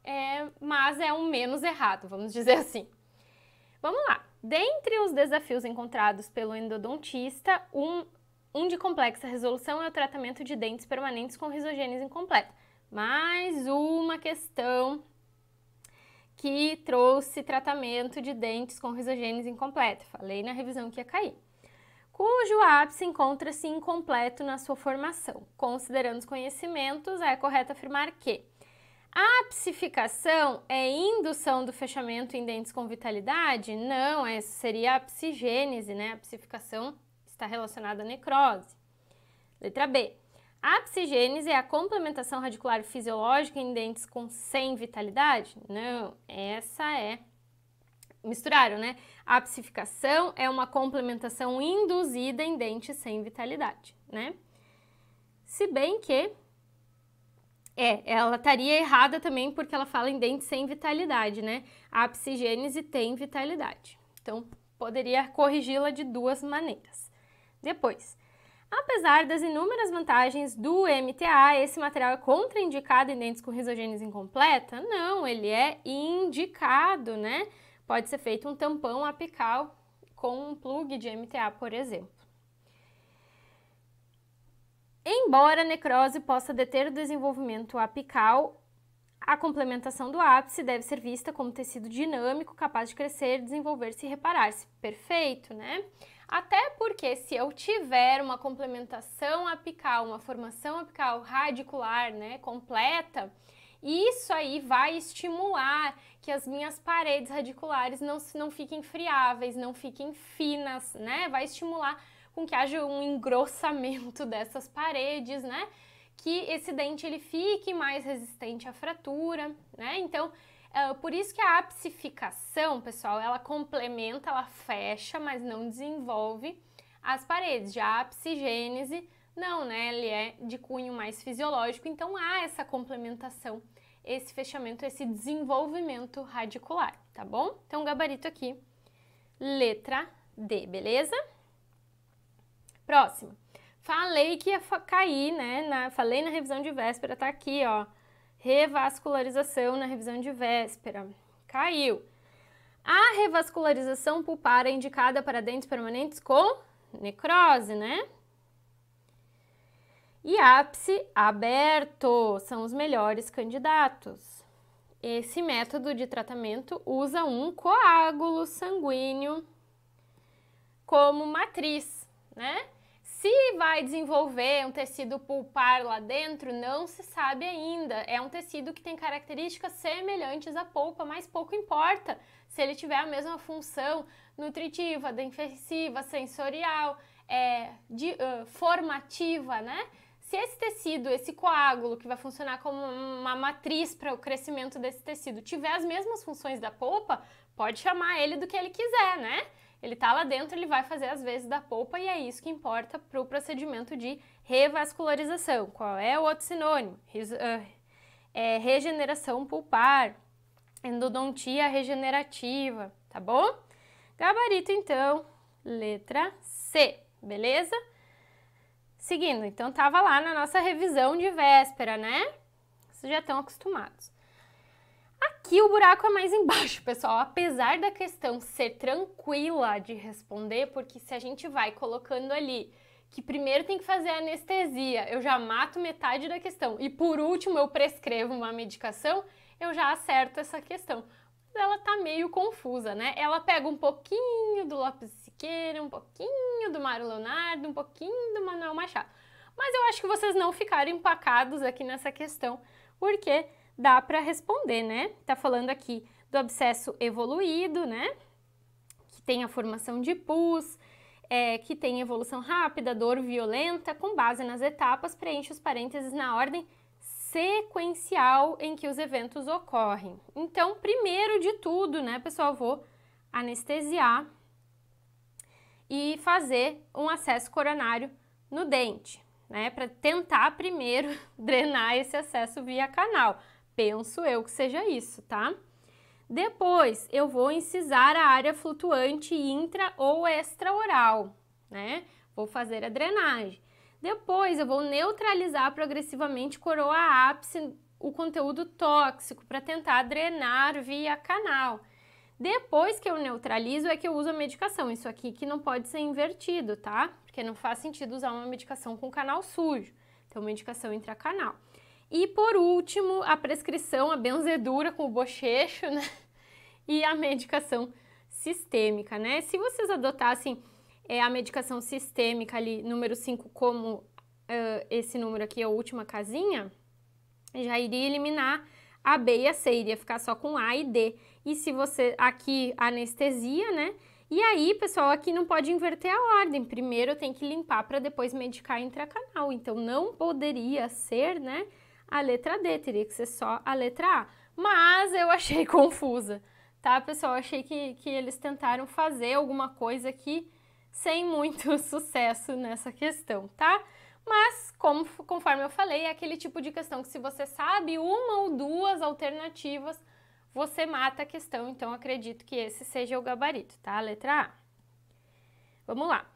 é, mas é um menos errado, vamos dizer assim. Vamos lá. Dentre os desafios encontrados pelo endodontista, um, um de complexa resolução é o tratamento de dentes permanentes com risogênese incompleta. Mais uma questão que trouxe tratamento de dentes com risogênese incompleta. Falei na revisão que ia cair. Cujo ápice encontra-se incompleto na sua formação. Considerando os conhecimentos, é correto afirmar que a apsificação é indução do fechamento em dentes com vitalidade? Não, essa é, seria a psigênese, né? A psificação está relacionada à necrose. Letra B. A psigênese é a complementação radicular fisiológica em dentes com sem vitalidade? Não, essa é. Misturaram, né? A psificação é uma complementação induzida em dentes sem vitalidade, né? Se bem que é, ela estaria errada também porque ela fala em dente sem vitalidade, né? A psigênese tem vitalidade. Então, poderia corrigi-la de duas maneiras. Depois, Apesar das inúmeras vantagens do MTA, esse material é contraindicado em dentes com risogênese incompleta? Não, ele é indicado, né? Pode ser feito um tampão apical com um plug de MTA, por exemplo. Embora a necrose possa deter o desenvolvimento apical, a complementação do ápice deve ser vista como tecido dinâmico, capaz de crescer, desenvolver-se e reparar-se. Perfeito, né? Até porque se eu tiver uma complementação apical, uma formação apical radicular, né, completa, isso aí vai estimular que as minhas paredes radiculares não, não fiquem friáveis, não fiquem finas, né? Vai estimular com que haja um engrossamento [LAUGHS] dessas paredes, né? Que esse dente ele fique mais resistente à fratura, né? Então, é, por isso que a apsificação, pessoal, ela complementa, ela fecha, mas não desenvolve as paredes. Já a apsigênese, não, né? Ele é de cunho mais fisiológico, então há essa complementação, esse fechamento, esse desenvolvimento radicular, tá bom? Então, gabarito aqui, letra D, beleza? Próximo. Falei que ia cair, né? Na, falei na revisão de véspera, tá aqui, ó revascularização na revisão de véspera. Caiu. A revascularização pulpar é indicada para dentes permanentes com necrose, né? E ápice aberto são os melhores candidatos. Esse método de tratamento usa um coágulo sanguíneo como matriz, né? Se vai desenvolver um tecido pulpar lá dentro, não se sabe ainda. É um tecido que tem características semelhantes à polpa, mas pouco importa se ele tiver a mesma função nutritiva, defensiva, sensorial, é, de, uh, formativa, né? Se esse tecido, esse coágulo, que vai funcionar como uma matriz para o crescimento desse tecido, tiver as mesmas funções da polpa, pode chamar ele do que ele quiser, né? Ele tá lá dentro, ele vai fazer as vezes da polpa e é isso que importa para o procedimento de revascularização. Qual é o outro sinônimo? Ah, é regeneração pulpar, endodontia regenerativa, tá bom? Gabarito, então, letra C, beleza? Seguindo, então, tava lá na nossa revisão de véspera, né? Vocês já estão acostumados. Aqui o buraco é mais embaixo, [LAUGHS] pessoal. Apesar da questão ser tranquila de responder, porque se a gente vai colocando ali que primeiro tem que fazer anestesia, eu já mato metade da questão, e por último eu prescrevo uma medicação, eu já acerto essa questão. Mas ela tá meio confusa, né? Ela pega um pouquinho do Lopes Siqueira, um pouquinho do Mário Leonardo, um pouquinho do Manuel Machado. Mas eu acho que vocês não ficaram empacados aqui nessa questão, porque dá para responder, né? Tá falando aqui do abscesso evoluído, né? Que tem a formação de pus, é, que tem evolução rápida, dor violenta, com base nas etapas, preenche os parênteses na ordem sequencial em que os eventos ocorrem. Então, primeiro de tudo, né, pessoal, vou anestesiar e fazer um acesso coronário no dente, né, para tentar primeiro [LAUGHS] drenar esse acesso via canal. Penso eu que seja isso, tá? Depois, eu vou incisar a área flutuante intra ou extra-oral, né? Vou fazer a drenagem. Depois, eu vou neutralizar progressivamente coroa ápice o conteúdo tóxico para tentar drenar via canal. Depois que eu neutralizo é que eu uso a medicação. Isso aqui que não pode ser invertido, tá? Porque não faz sentido usar uma medicação com canal sujo. Então, medicação intracanal. E por último, a prescrição, a benzedura com o bochecho, né? [LAUGHS] E a medicação sistêmica, né? Se vocês adotassem é, a medicação sistêmica ali, número 5, como uh, esse número aqui, a última casinha, já iria eliminar a B e a C, iria ficar só com A e D. E se você, aqui, anestesia, né? E aí, pessoal, aqui não pode inverter a ordem. Primeiro eu tenho que limpar para depois medicar intracanal. Então, não poderia ser, né? a letra D, teria que ser só a letra A. Mas eu achei [LAUGHS] confusa, tá, pessoal? Eu achei que, que eles tentaram fazer alguma coisa aqui sem muito [LAUGHS] sucesso nessa questão, tá? Mas, como, conforme eu falei, é aquele tipo de questão que se você sabe uma ou duas alternativas, você mata a questão. Então, acredito que esse seja o gabarito, tá? Letra A. Vamos lá.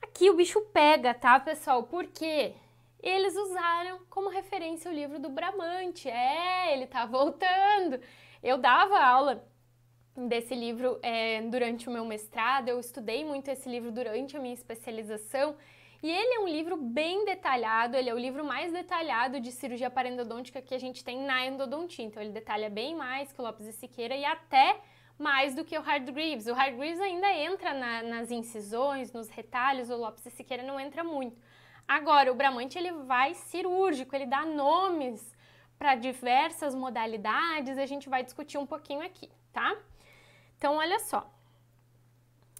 Aqui o bicho pega, tá, pessoal? Porque e eles usaram como referência o livro do Bramante. É, ele tá voltando. Eu dava aula desse livro é, durante o meu mestrado, eu estudei muito esse livro durante a minha especialização. E ele é um livro bem detalhado, ele é o livro mais detalhado de cirurgia parendodôntica que a gente tem na endodontia. Então ele detalha bem mais que o Lopes e Siqueira e até mais do que o Hard Greaves. O Hard Greaves ainda entra na, nas incisões, nos retalhos, o Lopes e Siqueira não entra muito. Agora, o Bramante ele vai cirúrgico, ele dá nomes para diversas modalidades, a gente vai discutir um pouquinho aqui, tá? Então, olha só.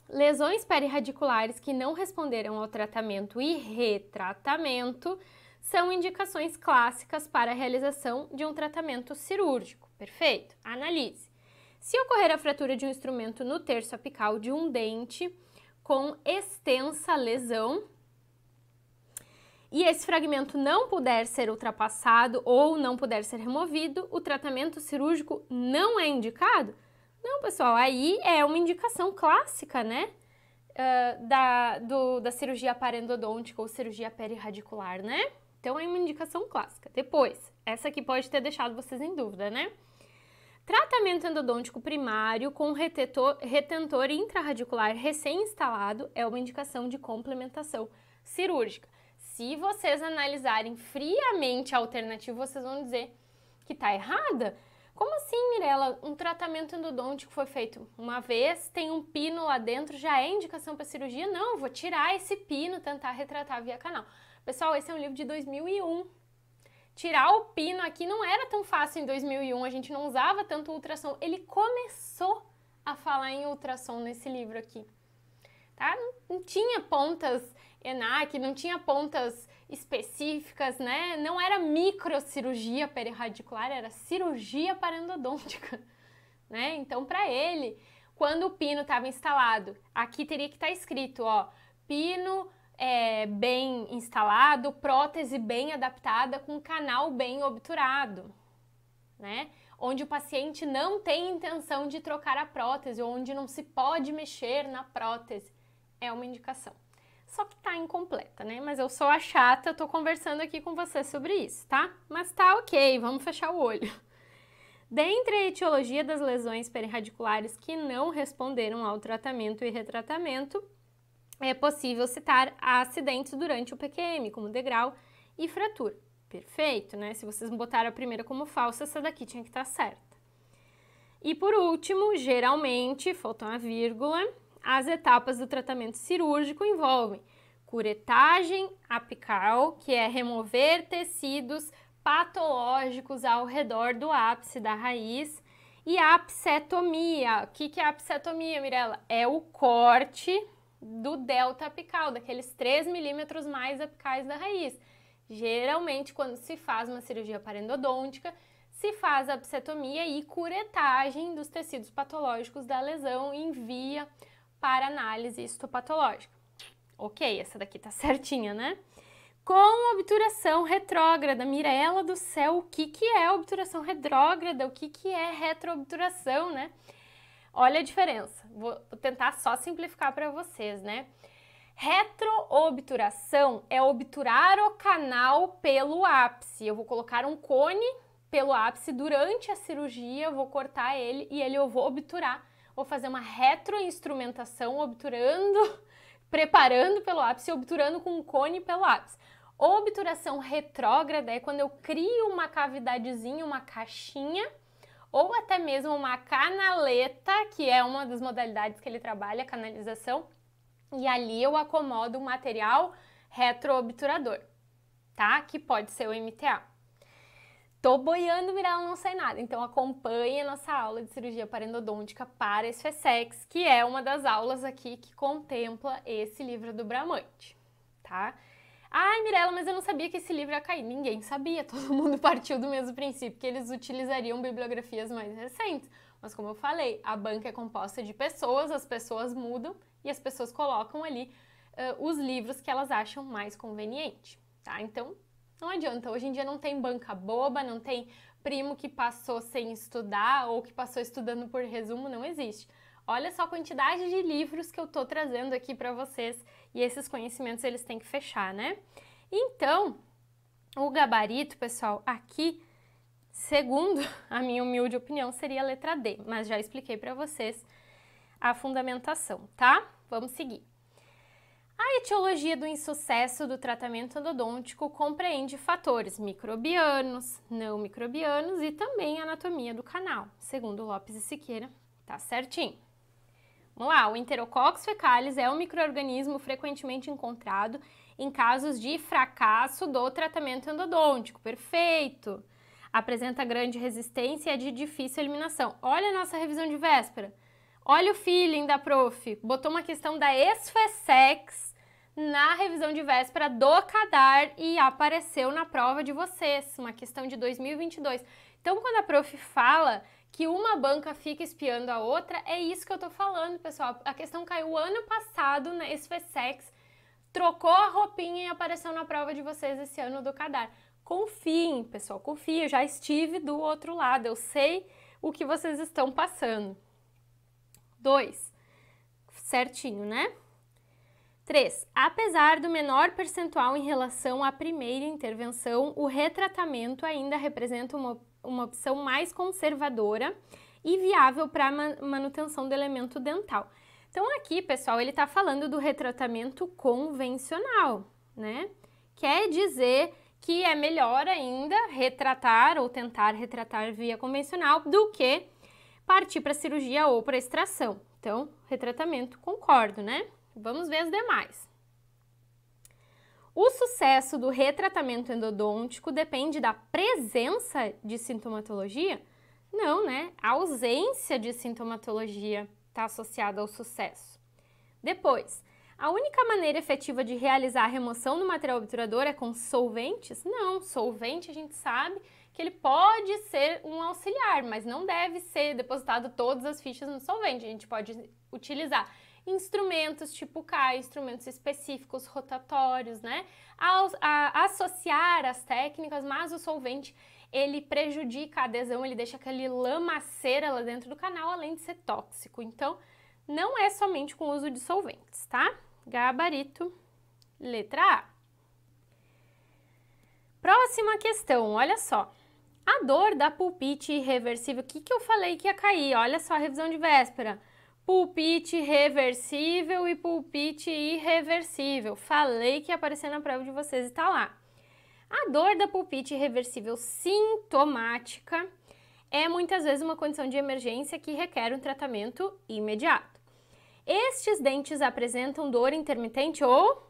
Lesões perirradiculares que não responderam ao tratamento e retratamento são indicações clássicas para a realização de um tratamento cirúrgico. Perfeito? Analise. Se ocorrer a fratura de um instrumento no terço apical de um dente com extensa lesão, e esse fragmento não puder ser ultrapassado ou não puder ser removido, o tratamento cirúrgico não é indicado? Não, pessoal, aí é uma indicação clássica, né? Uh, da, do, da cirurgia parendodôntica ou cirurgia perirradicular, né? Então é uma indicação clássica. Depois, essa aqui pode ter deixado vocês em dúvida, né? Tratamento endodôntico primário com retetor, retentor intraradicular recém-instalado é uma indicação de complementação cirúrgica se vocês analisarem friamente a alternativa, vocês vão dizer que está errada. Como assim, Mirella? Um tratamento endodôntico foi feito uma vez, tem um pino lá dentro, já é indicação para cirurgia? Não, vou tirar esse pino, tentar retratar via canal. Pessoal, esse é um livro de 2001. Tirar o pino aqui não era tão fácil em 2001, a gente não usava tanto ultrassom. Ele começou a falar em ultrassom nesse livro aqui. Tá? Não tinha pontas ENAC, não tinha pontas específicas, né? Não era microcirurgia perirradicular, era cirurgia parendodôntica, [LAUGHS] né? Então, para ele, quando o pino estava instalado, aqui teria que estar tá escrito, ó, pino é, bem instalado, prótese bem adaptada com canal bem obturado, né? Onde o paciente não tem intenção de trocar a prótese, onde não se pode mexer na prótese, é uma indicação só que tá incompleta, né? Mas eu sou a chata, tô conversando aqui com você sobre isso, tá? Mas tá ok, vamos fechar o olho. [LAUGHS] Dentre a etiologia das lesões perirradiculares que não responderam ao tratamento e retratamento, é possível citar acidentes durante o PQM, como degrau e fratura. Perfeito, né? Se vocês botaram a primeira como falsa, essa daqui tinha que estar tá certa. E por último, geralmente, faltou uma vírgula, as etapas do tratamento cirúrgico envolvem curetagem apical, que é remover tecidos patológicos ao redor do ápice da raiz, e apsetomia. O que, que é apsetomia, Mirella? É o corte do delta apical, daqueles 3 milímetros mais apicais da raiz. Geralmente, quando se faz uma cirurgia parendodôntica, se faz a apsetomia e curetagem dos tecidos patológicos da lesão, envia para análise histopatológica. Ok, essa daqui tá [LAUGHS] certinha, né? Com obturação retrógrada, Mirela do céu, o que, que é obturação retrógrada? O que, que é retroobturação, né? Olha a diferença. Vou tentar só simplificar para vocês, né? Retroobturação é obturar o canal pelo ápice. Eu vou colocar um cone pelo ápice durante a cirurgia, vou cortar ele e ele eu vou obturar vou fazer uma retroinstrumentação obturando, [LAUGHS] preparando pelo ápice, obturando com um cone pelo ápice. Obturação retrógrada é quando eu crio uma cavidadezinha, uma caixinha, ou até mesmo uma canaleta, que é uma das modalidades que ele trabalha, canalização, e ali eu acomodo o material retroobturador, tá? Que pode ser o MTA. Tô boiando, Mirella, não sei nada. Então acompanhe a nossa aula de cirurgia parendodôntica para esfessex, que é uma das aulas aqui que contempla esse livro do Bramante, tá? Ai, Mirella, mas eu não sabia que esse livro ia cair. Ninguém sabia, [LAUGHS] todo mundo partiu do mesmo princípio que eles utilizariam bibliografias mais recentes. Mas como eu falei, a banca é composta de pessoas, as pessoas mudam e as pessoas colocam ali uh, os livros que elas acham mais conveniente, tá? Então, não adianta, hoje em dia não tem banca boba, não tem primo que passou sem estudar ou que passou estudando por resumo, não existe. Olha só a quantidade de livros que eu tô trazendo aqui para vocês e esses conhecimentos eles têm que fechar, né? Então, o gabarito, pessoal, aqui, segundo a minha humilde opinião, seria a letra D, mas já expliquei para vocês a fundamentação, tá? Vamos seguir. A etiologia do insucesso do tratamento endodôntico compreende fatores microbianos, não microbianos e também a anatomia do canal, segundo Lopes e Siqueira. Tá certinho. Vamos lá, o Enterococcus fecalis é um microorganismo frequentemente encontrado em casos de fracasso do tratamento endodôntico. Perfeito! Apresenta grande resistência e é de difícil eliminação. Olha a nossa revisão de véspera. Olha o feeling da prof. Botou uma questão da Esfesex na revisão de véspera do CADAR e apareceu na prova de vocês, uma questão de 2022. Então, quando a prof fala que uma banca fica espiando a outra, é isso que eu tô falando, pessoal. A questão caiu ano passado na né, SFSEX, trocou a roupinha e apareceu na prova de vocês esse ano do CADAR. Confiem, pessoal, confiem. Eu já estive do outro lado, eu sei o que vocês estão passando. Dois, certinho, né? 3. Apesar do menor percentual em relação à primeira intervenção, o retratamento ainda representa uma, uma opção mais conservadora e viável para a man manutenção do elemento dental. Então, aqui, pessoal, ele está falando do retratamento convencional, né? Quer dizer que é melhor ainda retratar ou tentar retratar via convencional do que partir para cirurgia ou para extração. Então, retratamento, concordo, né? Vamos ver as demais. O sucesso do retratamento endodôntico depende da presença de sintomatologia? Não, né? A ausência de sintomatologia está associada ao sucesso. Depois, a única maneira efetiva de realizar a remoção do material obturador é com solventes? Não, solvente a gente sabe que ele pode ser um auxiliar, mas não deve ser depositado todas as fichas no solvente. A gente pode utilizar instrumentos tipo K, instrumentos específicos, rotatórios, né? Ao, a, associar as técnicas, mas o solvente ele prejudica a adesão, ele deixa aquele lamaceira lá dentro do canal, além de ser tóxico. Então, não é somente com o uso de solventes, tá? Gabarito, letra A. Próxima questão, olha só. A dor da pulpite irreversível, o que, que eu falei que ia cair? Olha só a revisão de véspera. Pulpite reversível e pulpite irreversível. Falei que ia aparecer na prova de vocês e tá lá. A dor da pulpite reversível sintomática é muitas vezes uma condição de emergência que requer um tratamento imediato. Estes dentes apresentam dor intermitente ou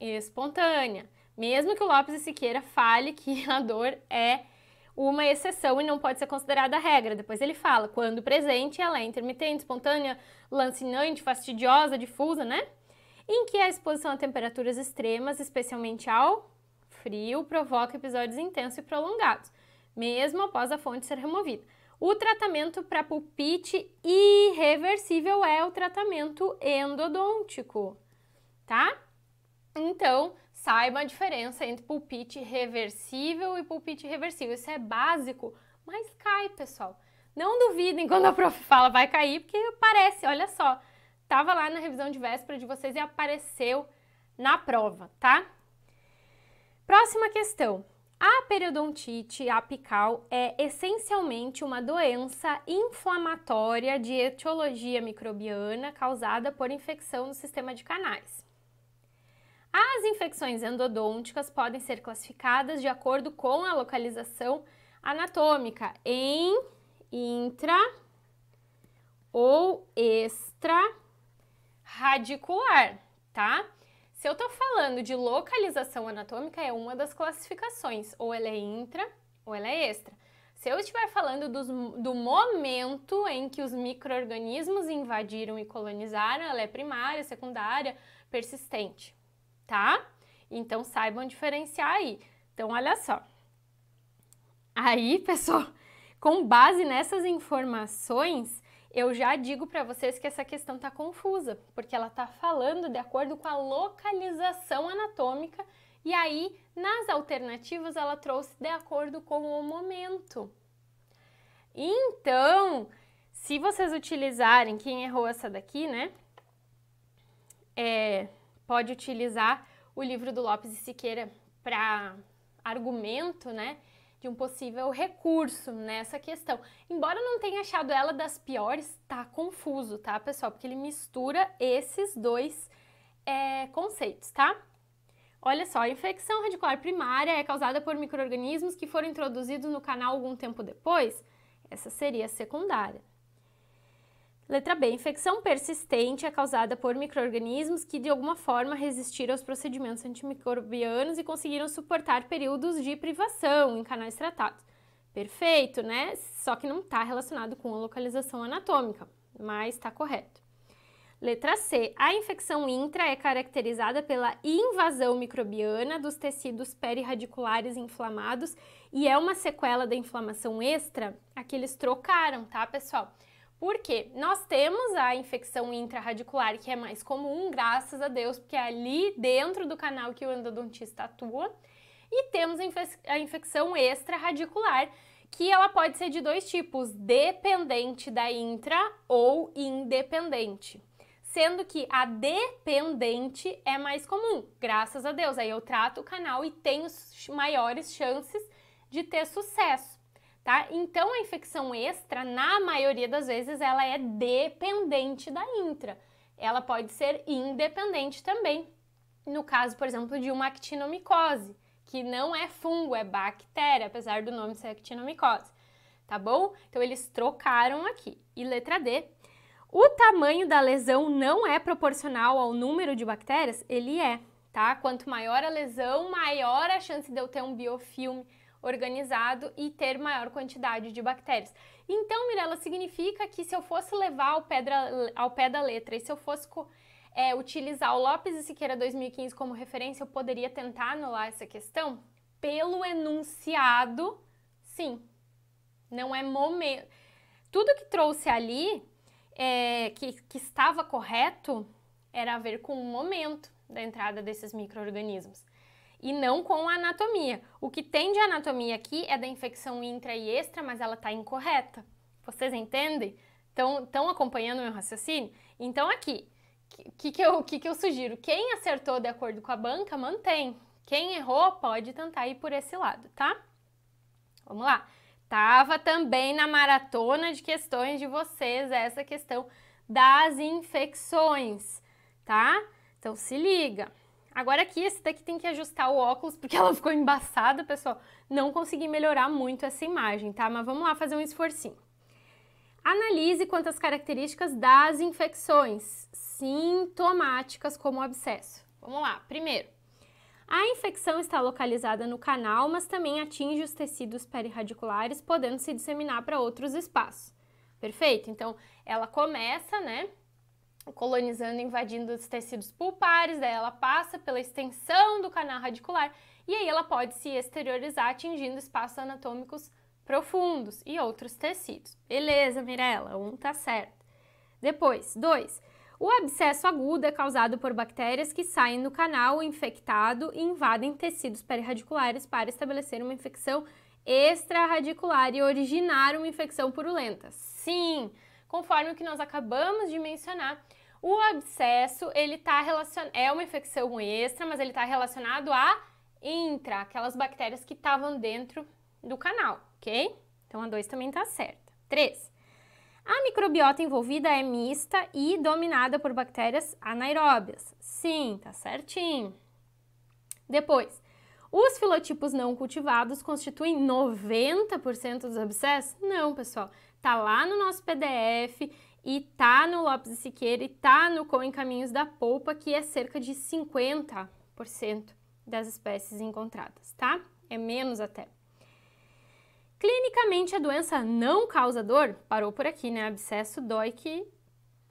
espontânea, mesmo que o Lopes e Siqueira fale que [LAUGHS] a dor é uma exceção e não pode ser considerada regra. Depois ele fala, quando presente, ela é intermitente, espontânea, lancinante, fastidiosa, difusa, né? Em que a exposição a temperaturas extremas, especialmente ao frio, provoca episódios intensos e prolongados, mesmo após a fonte ser removida. O tratamento para pulpite irreversível é o tratamento endodôntico, tá? Então, saiba a diferença entre pulpite reversível e pulpite reversível. Isso é básico, mas cai, pessoal. Não duvidem quando a prof fala vai cair, porque aparece, olha só. Tava lá na revisão de véspera de vocês e apareceu na prova, tá? Próxima questão. A periodontite apical é essencialmente uma doença inflamatória de etiologia microbiana causada por infecção no sistema de canais. As infecções endodônticas podem ser classificadas de acordo com a localização anatômica em intra ou extra radicular, tá? Se eu tô falando de localização anatômica, é uma das classificações, ou ela é intra ou ela é extra. Se eu estiver falando dos, do momento em que os micro-organismos invadiram e colonizaram, ela é primária, secundária, persistente tá? Então saibam diferenciar aí. Então, olha só. Aí, [LAUGHS] pessoal, com base nessas informações, eu já digo para vocês que essa questão está confusa, porque ela está falando de acordo com a localização anatômica e aí nas alternativas ela trouxe de acordo com o momento. Então, se vocês utilizarem, quem errou essa daqui, né? É, pode utilizar o livro do Lopes e Siqueira para argumento, né? De um possível recurso nessa questão. Embora não tenha achado ela das piores, tá confuso, tá, pessoal? Porque ele mistura esses dois é, conceitos, tá? Olha só, a infecção radicular primária é causada por micro que foram introduzidos no canal algum tempo depois. Essa seria a secundária. Letra B. Infecção persistente é causada por micro-organismos que de alguma forma resistiram aos procedimentos antimicrobianos e conseguiram suportar períodos de privação em canais tratados. Perfeito, né? Só que não está relacionado com a localização anatômica, mas está correto. Letra C. A infecção intra é caracterizada pela invasão microbiana dos tecidos perirradiculares inflamados e é uma sequela da inflamação extra. Aqui eles trocaram, tá, pessoal? Porque nós temos a infecção intraradicular, que é mais comum, graças a Deus, porque é ali dentro do canal que o endodontista atua, e temos a, infe a infecção extraradicular, que ela pode ser de dois tipos, dependente da intra ou independente. Sendo que a dependente é mais comum, graças a Deus. Aí eu trato o canal e tenho maiores chances de ter sucesso tá? Então a infecção extra, na maioria das vezes, ela é dependente da intra. Ela pode ser independente também. No caso, por exemplo, de uma actinomicose, que não é fungo, é bactéria, apesar do nome ser actinomicose, tá bom? Então eles trocaram aqui. E letra D, o tamanho da lesão não é proporcional ao número de bactérias? Ele é, tá? Quanto maior a lesão, maior a chance de eu ter um biofilme, organizado e ter maior quantidade de bactérias. Então, Mirella, significa que se eu fosse levar ao pé da, ao pé da letra e se eu fosse é, utilizar o Lopes e Siqueira 2015 como referência, eu poderia tentar anular essa questão? Pelo enunciado, sim. Não é momento. Tudo que trouxe ali, é, que, que estava correto, era a ver com o momento da entrada desses micro-organismos e não com a anatomia. O que tem de anatomia aqui é da infecção intra e extra, mas ela está incorreta. Vocês entendem? Estão acompanhando o meu raciocínio? Então, aqui, o que, que, eu, que, que eu sugiro? Quem acertou de acordo com a banca, mantém. Quem errou, pode tentar ir por esse lado, tá? Vamos lá. Tava também na maratona de questões de vocês essa questão das infecções, tá? Então, se liga. Agora aqui, esse daqui tem que ajustar o óculos, porque [LAUGHS] ela ficou embaçada, pessoal. Não consegui melhorar muito essa imagem, tá? Mas vamos lá fazer um esforcinho. Analise quantas características das infecções sintomáticas como abscesso. Vamos lá, primeiro. A infecção está localizada no canal, mas também atinge os tecidos perirradiculares, podendo se disseminar para outros espaços. Perfeito? Então, ela começa, né, colonizando, invadindo os tecidos pulpares, daí ela passa pela extensão do canal radicular e aí ela pode se exteriorizar atingindo espaços anatômicos profundos e outros tecidos. Beleza, Mirella, um tá certo. Depois, dois. O abscesso agudo é causado por bactérias que saem do canal infectado e invadem tecidos perirradiculares para estabelecer uma infecção extraradicular e originar uma infecção purulenta. Sim, conforme o que nós acabamos de mencionar, o abscesso, ele tá relacionado é uma infecção extra, mas ele está relacionado a intra, aquelas bactérias que estavam dentro do canal, ok? Então a 2 também está certa. 3. A microbiota envolvida é mista e dominada por bactérias anaeróbias. Sim, tá certinho. Depois, os filotipos não cultivados constituem 90% dos abscessos? Não, pessoal. Tá lá no nosso PDF e tá no Lopes e Siqueira e tá no Com em Caminhos da Polpa, que é cerca de 50% das espécies encontradas, tá? É menos até. Clinicamente, a doença não causa dor, parou por aqui, né? Abscesso dói que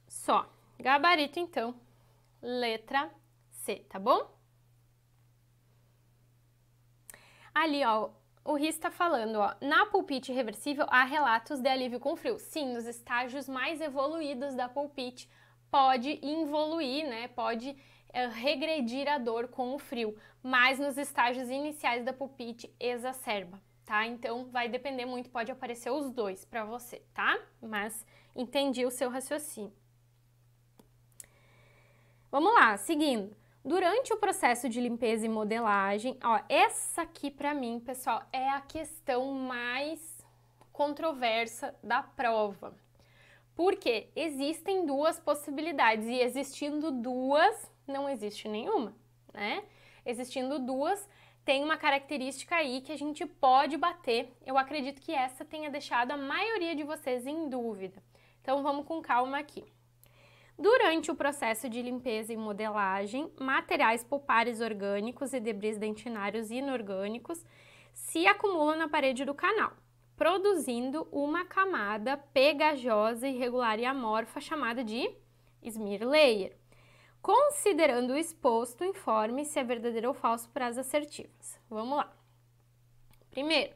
só. Gabarito, então, letra C, tá bom? Ali, ó, o Ri está falando, ó, na pulpite reversível há relatos de alívio com frio. Sim, nos estágios mais evoluídos da pulpite pode involuir, né? Pode é, regredir a dor com o frio, mas nos estágios iniciais da pulpite exacerba, tá? Então vai depender muito, pode aparecer os dois para você, tá? Mas entendi o seu raciocínio. Vamos lá, seguindo. Durante o processo de limpeza e modelagem, ó, essa aqui para mim, pessoal, é a questão mais controversa da prova. Porque existem duas possibilidades e existindo duas, não existe nenhuma, né? Existindo duas, tem uma característica aí que a gente pode bater. Eu acredito que essa tenha deixado a maioria de vocês em dúvida. Então vamos com calma aqui. Durante o processo de limpeza e modelagem, materiais pulpares orgânicos e debris dentinários inorgânicos se acumulam na parede do canal, produzindo uma camada pegajosa, irregular e amorfa chamada de smear layer. Considerando o exposto, informe se é verdadeiro ou falso para as assertivas. Vamos lá. Primeiro,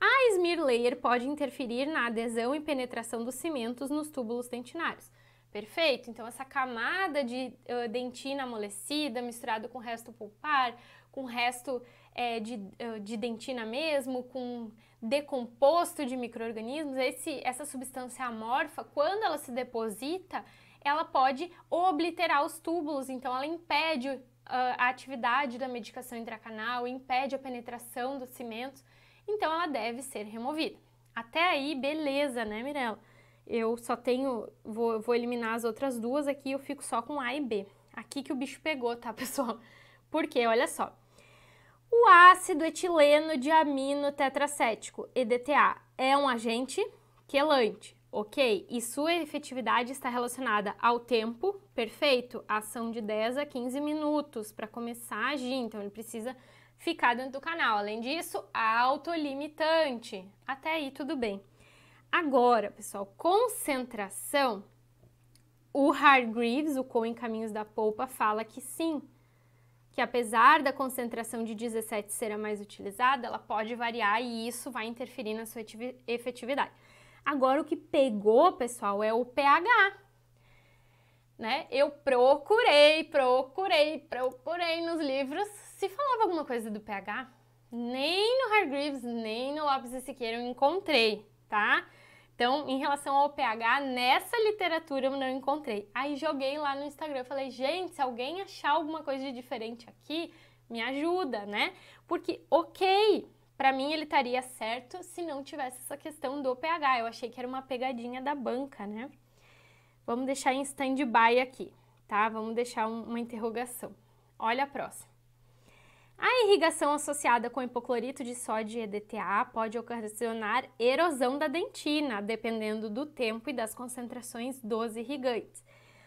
a smear layer pode interferir na adesão e penetração dos cimentos nos túbulos dentinários, Perfeito? Então, essa camada de uh, dentina amolecida misturado com resto pulpar, com resto é, de, uh, de dentina mesmo, com decomposto de micro-organismos, essa substância amorfa, quando ela se deposita, ela pode obliterar os túbulos, então ela impede uh, a atividade da medicação intracanal, impede a penetração dos cimentos, então ela deve ser removida. Até aí, beleza, né, Mirella? eu só tenho, vou, vou eliminar as outras duas aqui, eu fico só com A e B. Aqui que o bicho pegou, tá, [LAUGHS] pessoal? Porque, olha só, o ácido etileno diamino tetracético, EDTA, é um agente quelante, ok? E sua efetividade está relacionada ao tempo, perfeito? Ação de 10 a 15 minutos para começar a agir, então ele precisa ficar dentro do canal. Além disso, autolimitante. Até aí tudo bem. Agora, pessoal, concentração. O Hargreaves, o Com em Caminhos da Polpa, fala que sim, que apesar da concentração de 17 ser a mais utilizada, ela pode variar e isso vai interferir na sua efetividade. Agora, o que pegou, pessoal, é o pH. Né? Eu procurei, procurei, procurei nos livros se falava alguma coisa do pH. Nem no Hargreaves, nem no Lopes e Siqueira eu encontrei tá? Então, em relação ao pH, nessa literatura eu não encontrei. Aí joguei lá no Instagram, falei, gente, se alguém achar alguma coisa de diferente aqui, me ajuda, né? Porque, ok, para mim ele estaria certo se não tivesse essa questão do pH. Eu achei que era uma pegadinha da banca, né? Vamos deixar em stand-by aqui, tá? Vamos deixar um, uma interrogação. Olha a próxima. A irrigação associada com hipoclorito de sódio e EDTA pode ocasionar erosão da dentina, dependendo do tempo e das concentrações dos irrigantes.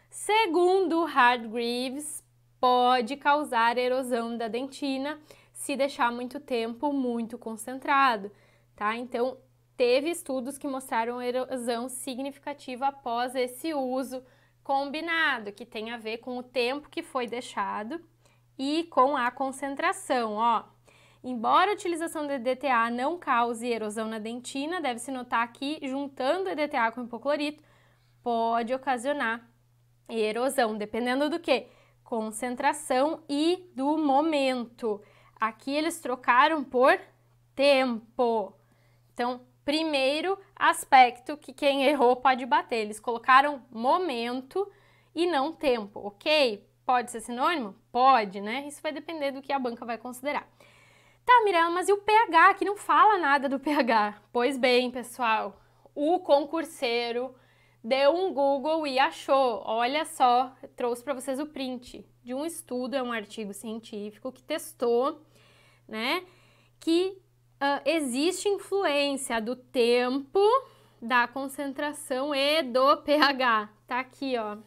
Segundo Hargreaves, pode causar erosão da dentina se deixar muito tempo muito concentrado, tá? Então, teve estudos que mostraram erosão significativa após esse uso combinado, que tem a ver com o tempo que foi deixado e com a concentração, ó. Embora a utilização do EDTA não cause erosão na dentina, deve-se notar que juntando EDTA com hipoclorito pode ocasionar erosão, dependendo do que? Concentração e do momento. Aqui eles trocaram por tempo. Então, primeiro aspecto que quem errou pode bater. Eles colocaram momento e não tempo, ok? Pode ser sinônimo? Pode, né? Isso vai depender do que a banca vai considerar. Tá, Mirella, mas e o pH, que não fala nada do pH? Pois bem, pessoal, o concurseiro deu um Google e achou. Olha só, trouxe para vocês o print de um estudo, é um artigo científico que testou, né, que uh, existe influência do tempo, da concentração e do pH. Tá aqui, ó,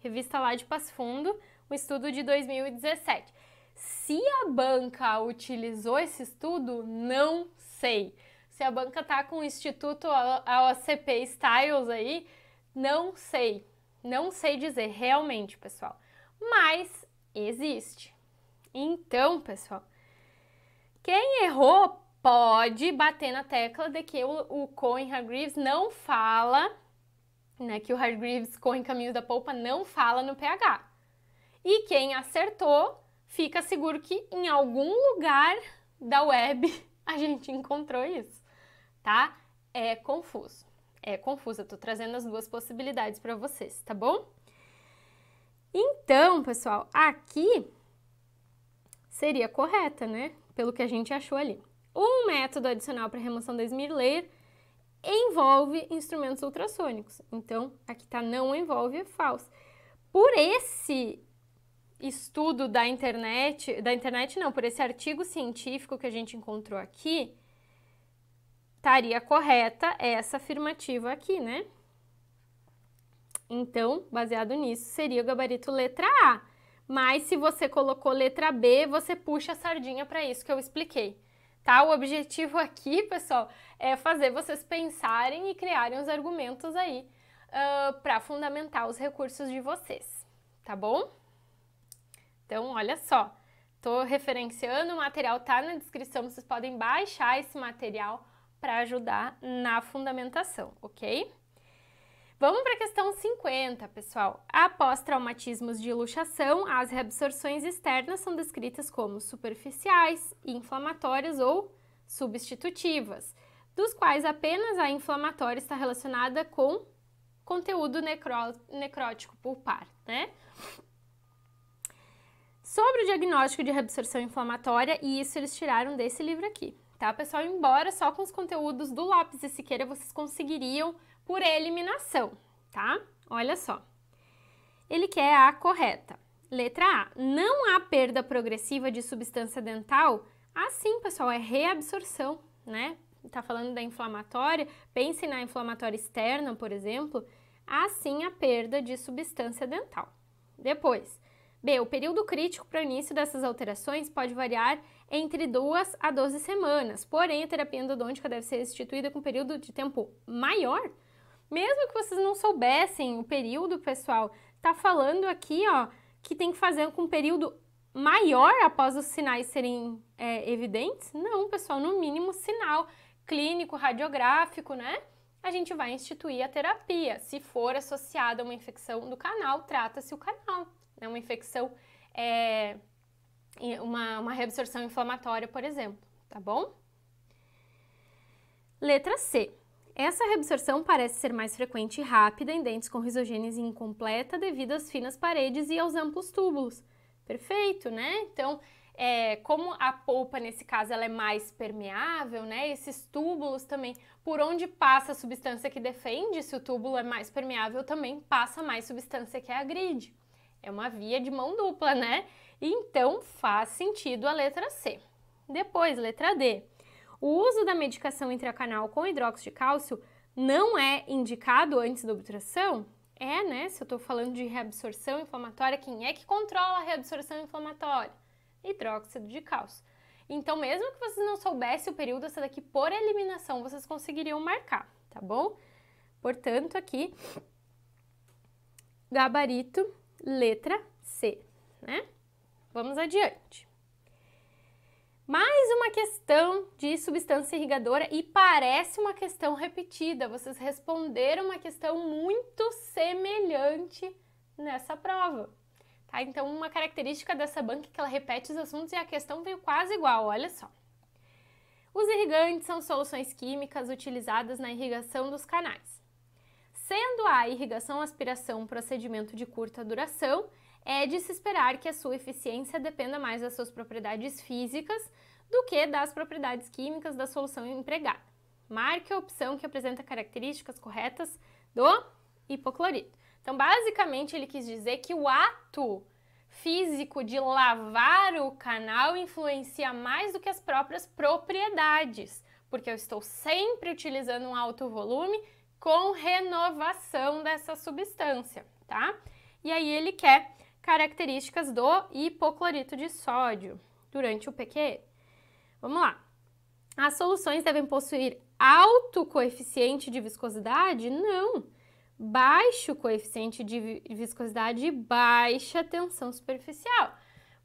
revista lá de Passo Fundo um estudo de 2017. Se a banca utilizou esse estudo, não sei. Se a banca tá com o Instituto AOCP Styles aí, não sei. Não sei dizer realmente, pessoal. Mas existe. Então, pessoal, quem errou pode bater na tecla de que o, o Cohen Hargreaves não fala, né, que o Hargreaves Cohen Caminho da Polpa não fala no pH. E quem acertou, fica seguro que em algum lugar da web [LAUGHS] a gente encontrou isso, tá? É confuso. É confuso, eu tô trazendo as duas possibilidades para vocês, tá bom? Então, pessoal, aqui seria correta, né? Pelo que a gente achou ali. Um método adicional para remoção da Smirlayer envolve instrumentos ultrassônicos. Então, aqui tá não envolve é falso. Por esse estudo da internet, da internet não, por esse artigo científico que a gente encontrou aqui, estaria correta essa afirmativa aqui, né? Então, baseado nisso, seria o gabarito letra A. Mas se você colocou letra B, você puxa a sardinha para isso que eu expliquei. Tá? O objetivo [LAUGHS] aqui, pessoal, é fazer vocês pensarem e criarem os argumentos aí uh, para fundamentar os recursos de vocês, tá bom? Então, olha só, estou referenciando, o material tá na descrição, vocês podem baixar esse material para ajudar na fundamentação, ok? Vamos para a questão 50, pessoal. Após traumatismos de luxação, as reabsorções externas são descritas como superficiais, inflamatórias ou substitutivas, dos quais apenas a inflamatória está relacionada com conteúdo necrótico pulpar, né? sobre o diagnóstico de reabsorção inflamatória e isso eles tiraram desse livro aqui, tá pessoal? Embora só com os conteúdos do Lopes e Siqueira vocês conseguiriam por eliminação, tá? Olha só. Ele quer a correta. Letra A. Não há perda progressiva de substância dental? Assim, ah, pessoal, é reabsorção, né? Tá falando da inflamatória, pense na inflamatória externa, por exemplo. Assim, ah, a perda de substância dental. Depois, B. O período crítico para o início dessas alterações pode variar entre 2 a 12 semanas, porém a terapia endodôntica deve ser instituída com um período de tempo maior. Mesmo que vocês não soubessem o período, pessoal, tá falando aqui, ó, que tem que fazer com um período maior após os sinais serem é, evidentes? Não, pessoal, no mínimo sinal clínico, radiográfico, né? A gente vai instituir a terapia. Se for associada a uma infecção do canal, trata-se o canal né? uma infecção, é, uma, uma reabsorção inflamatória, por exemplo, tá bom? Letra C. Essa reabsorção parece ser mais frequente e rápida em dentes com risogênese incompleta devido às finas paredes e aos amplos túbulos. Perfeito, né? Então, é, como a polpa, nesse caso, ela é mais permeável, né? Esses túbulos também, por onde passa a substância que defende, se o túbulo é mais permeável, também passa mais substância que agride. É uma via de mão dupla, né? Então faz sentido a letra C. Depois, letra D. O uso da medicação intracanal com hidróxido de cálcio não é indicado antes da obturação? É, né? Se eu estou falando de reabsorção inflamatória, quem é que controla a reabsorção inflamatória? Hidróxido de cálcio. Então, mesmo que vocês não soubessem o período, essa daqui por eliminação vocês conseguiriam marcar, tá bom? Portanto, aqui, gabarito letra C, né? Vamos adiante. Mais uma questão de substância irrigadora e parece uma questão repetida. Vocês responderam uma questão muito semelhante nessa prova. Tá? Então, uma característica dessa banca é que ela repete os assuntos e a questão veio quase igual, olha só. Os irrigantes são soluções químicas utilizadas na irrigação dos canais. Sendo a irrigação aspiração um procedimento de curta duração, é de se esperar que a sua eficiência dependa mais das suas propriedades físicas do que das propriedades químicas da solução empregada. Marque a opção que apresenta características corretas do hipoclorito. Então, basicamente, ele quis dizer que o ato físico de lavar o canal influencia mais do que as próprias propriedades, porque eu estou sempre utilizando um alto volume com renovação dessa substância, tá? E aí ele quer características do hipoclorito de sódio durante o PQE. Vamos lá. As soluções devem possuir alto coeficiente de viscosidade? Não. Baixo coeficiente de viscosidade e baixa tensão superficial.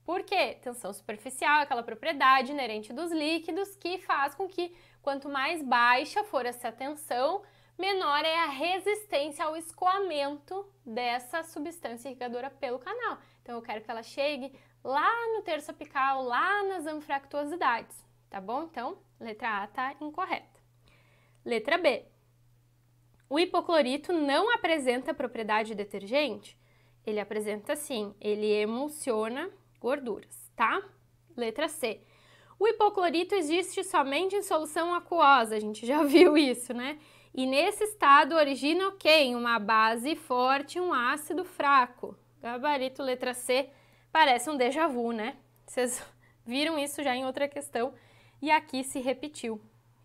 Por quê? Tensão superficial é aquela propriedade inerente dos líquidos que faz com que quanto mais baixa for essa tensão, menor é a resistência ao escoamento dessa substância irrigadora pelo canal. Então eu quero que ela chegue lá no terço apical, lá nas anfractuosidades, tá bom? Então, letra A está incorreta. Letra B. O hipoclorito não apresenta propriedade detergente? Ele apresenta sim, ele emulsiona gorduras, tá? Letra C. O hipoclorito existe somente em solução aquosa, a gente já [LAUGHS] viu isso, né? E nesse estado origina o quem? Uma base forte um ácido fraco. Gabarito letra C parece um déjà vu, né? Vocês [LAUGHS] viram isso já em outra questão e aqui se repetiu,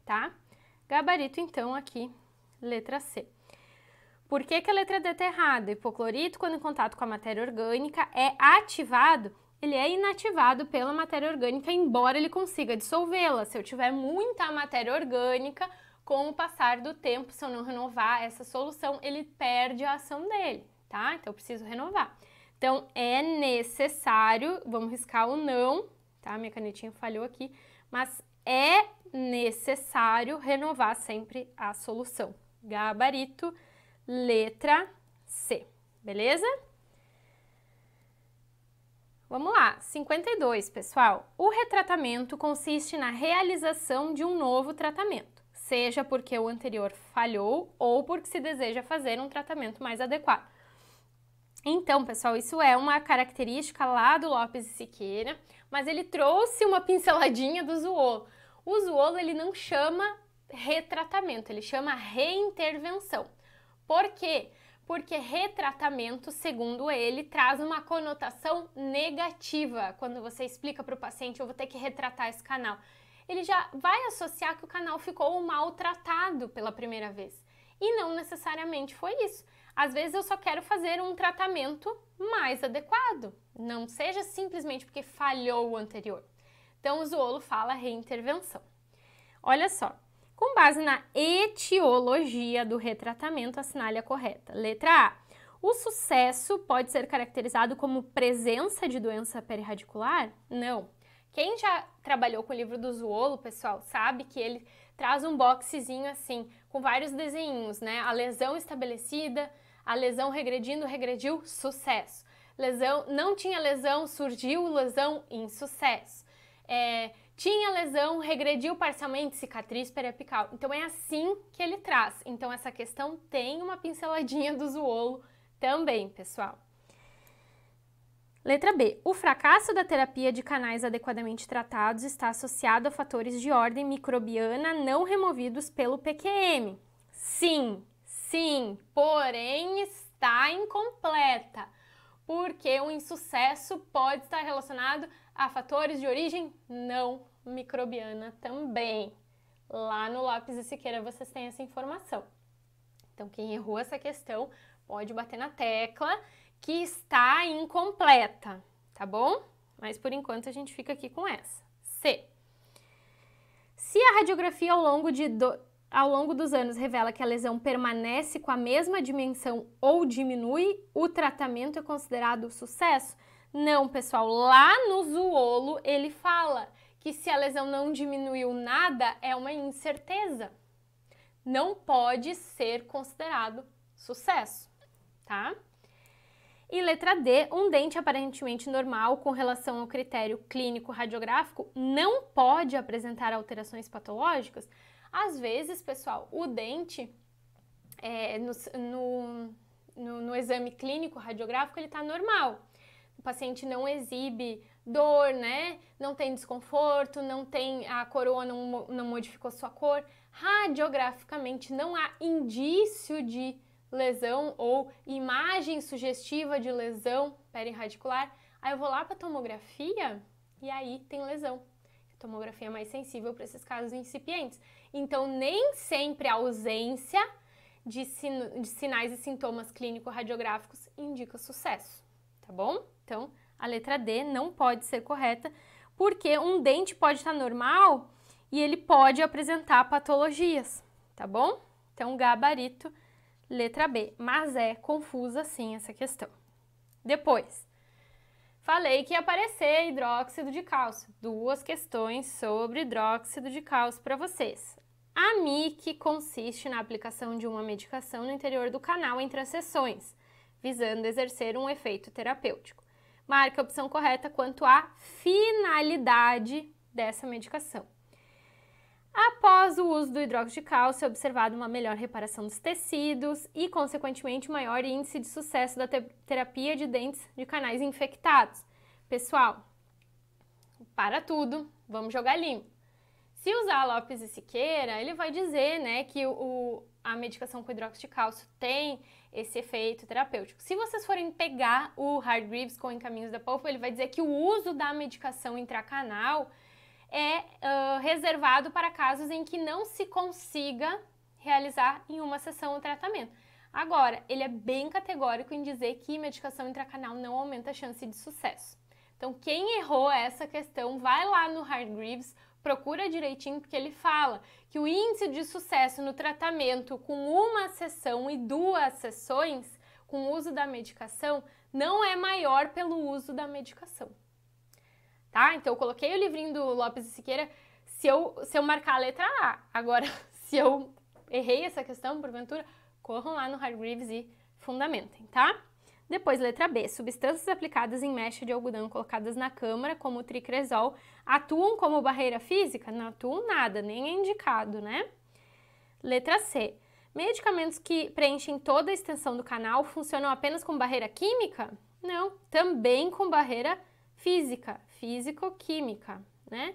tá? Gabarito, então, aqui, letra C. Por que, que a letra D está errada? Hipoclorito, quando em contato com a matéria orgânica, é ativado ele é inativado pela matéria orgânica, embora ele consiga dissolvê-la. Se eu tiver muita matéria orgânica, com o passar do tempo, se eu não renovar essa solução, ele perde a ação dele, tá? Então eu preciso renovar. Então é necessário, vamos riscar o não, tá? Minha canetinha falhou aqui, mas é necessário renovar sempre a solução. Gabarito, letra C, beleza? Vamos lá, 52, pessoal. O retratamento consiste na realização de um novo tratamento seja porque o anterior falhou ou porque se deseja fazer um tratamento mais adequado. Então, pessoal, isso é uma característica lá do Lopes e Siqueira, mas ele trouxe uma [LAUGHS] pinceladinha do Zuolo. O Zuolo ele não chama retratamento, ele chama reintervenção. Por quê? Porque retratamento, segundo ele, traz uma conotação negativa. Quando você explica para o paciente, eu vou ter que retratar esse canal ele já vai associar que o canal ficou maltratado pela primeira vez. E não necessariamente foi isso. Às vezes eu só quero fazer um tratamento mais adequado, não seja simplesmente porque falhou o anterior. Então o zoolo fala reintervenção. Olha só, com base na etiologia do retratamento, assinale a correta. Letra A. O sucesso pode ser caracterizado como presença de doença perirradicular? Não. Quem já trabalhou com o livro do Zuolo, pessoal, sabe que ele traz um boxezinho assim, com vários desenhinhos, né? A lesão estabelecida, a lesão regredindo, regrediu, sucesso. Lesão, não tinha lesão, surgiu lesão, insucesso. É, tinha lesão, regrediu parcialmente, cicatriz periapical. Então é assim que ele traz. Então essa questão tem uma pinceladinha do Zuolo também, pessoal. Letra B. O fracasso da terapia de canais adequadamente tratados está associado a fatores de ordem microbiana não removidos pelo PQM. Sim, sim, porém está incompleta, porque o insucesso pode estar relacionado a fatores de origem não microbiana também. Lá no Lápis e Siqueira vocês têm essa informação. Então, quem errou essa questão pode bater na tecla que está incompleta, tá bom? Mas por enquanto a gente fica aqui com essa. C. Se a radiografia ao longo, de do... ao longo dos anos revela que a lesão permanece com a mesma dimensão ou diminui, o tratamento é considerado sucesso? Não, pessoal, lá no zoolo ele fala que se a lesão não diminuiu nada é uma incerteza. Não pode ser considerado sucesso, tá? E letra D, um dente aparentemente normal com relação ao critério clínico radiográfico não pode apresentar alterações patológicas? Às vezes, pessoal, o dente é, no, no, no, no exame clínico radiográfico ele está normal. O paciente não exibe dor, né? Não tem desconforto, não tem a coroa não, não modificou sua cor. Radiograficamente não há indício de lesão ou imagem sugestiva de lesão perirradicular, aí eu vou lá para tomografia e aí tem lesão. A tomografia é mais sensível para esses casos incipientes. Então, nem sempre a ausência de, sino, de sinais e sintomas clínico-radiográficos indica sucesso, tá bom? Então, a letra D não pode ser correta, porque um dente pode estar normal e ele pode apresentar patologias, tá bom? Então, gabarito Letra B, mas é confusa sim essa questão. Depois, falei que ia aparecer hidróxido de cálcio. Duas questões sobre hidróxido de cálcio para vocês. A MIC consiste na aplicação de uma medicação no interior do canal entre as sessões, visando exercer um efeito terapêutico. Marque a opção correta quanto à finalidade dessa medicação. Após o uso do hidróxido de cálcio, é observado uma melhor reparação dos tecidos e, consequentemente, maior índice de sucesso da te terapia de dentes de canais infectados. Pessoal, para tudo, vamos jogar limpo. Se usar Lopes e Siqueira, ele vai dizer né, que o, a medicação com hidróxido de cálcio tem esse efeito terapêutico. Se vocês forem pegar o Greaves com encaminhos da polpa, ele vai dizer que o uso da medicação intracanal é uh, reservado para casos em que não se consiga realizar em uma sessão o tratamento. Agora, ele é bem categórico em dizer que medicação intracanal não aumenta a chance de sucesso. Então, quem errou essa questão, vai lá no Hargreaves, procura direitinho, porque ele fala que o índice de sucesso no tratamento com uma sessão e duas sessões com o uso da medicação não é maior pelo uso da medicação tá? Então eu coloquei o livrinho do Lopes e Siqueira se eu, se eu marcar a letra A. Agora, [LAUGHS] se eu errei essa questão, porventura, corram lá no Hargreaves e fundamentem, tá? Depois, letra B. Substâncias aplicadas em mecha de algodão colocadas na câmara, como o tricresol, atuam como barreira física? Não atuam nada, nem é indicado, né? Letra C. Medicamentos que preenchem toda a extensão do canal funcionam apenas com barreira química? Não, também com barreira física, físico-química, né?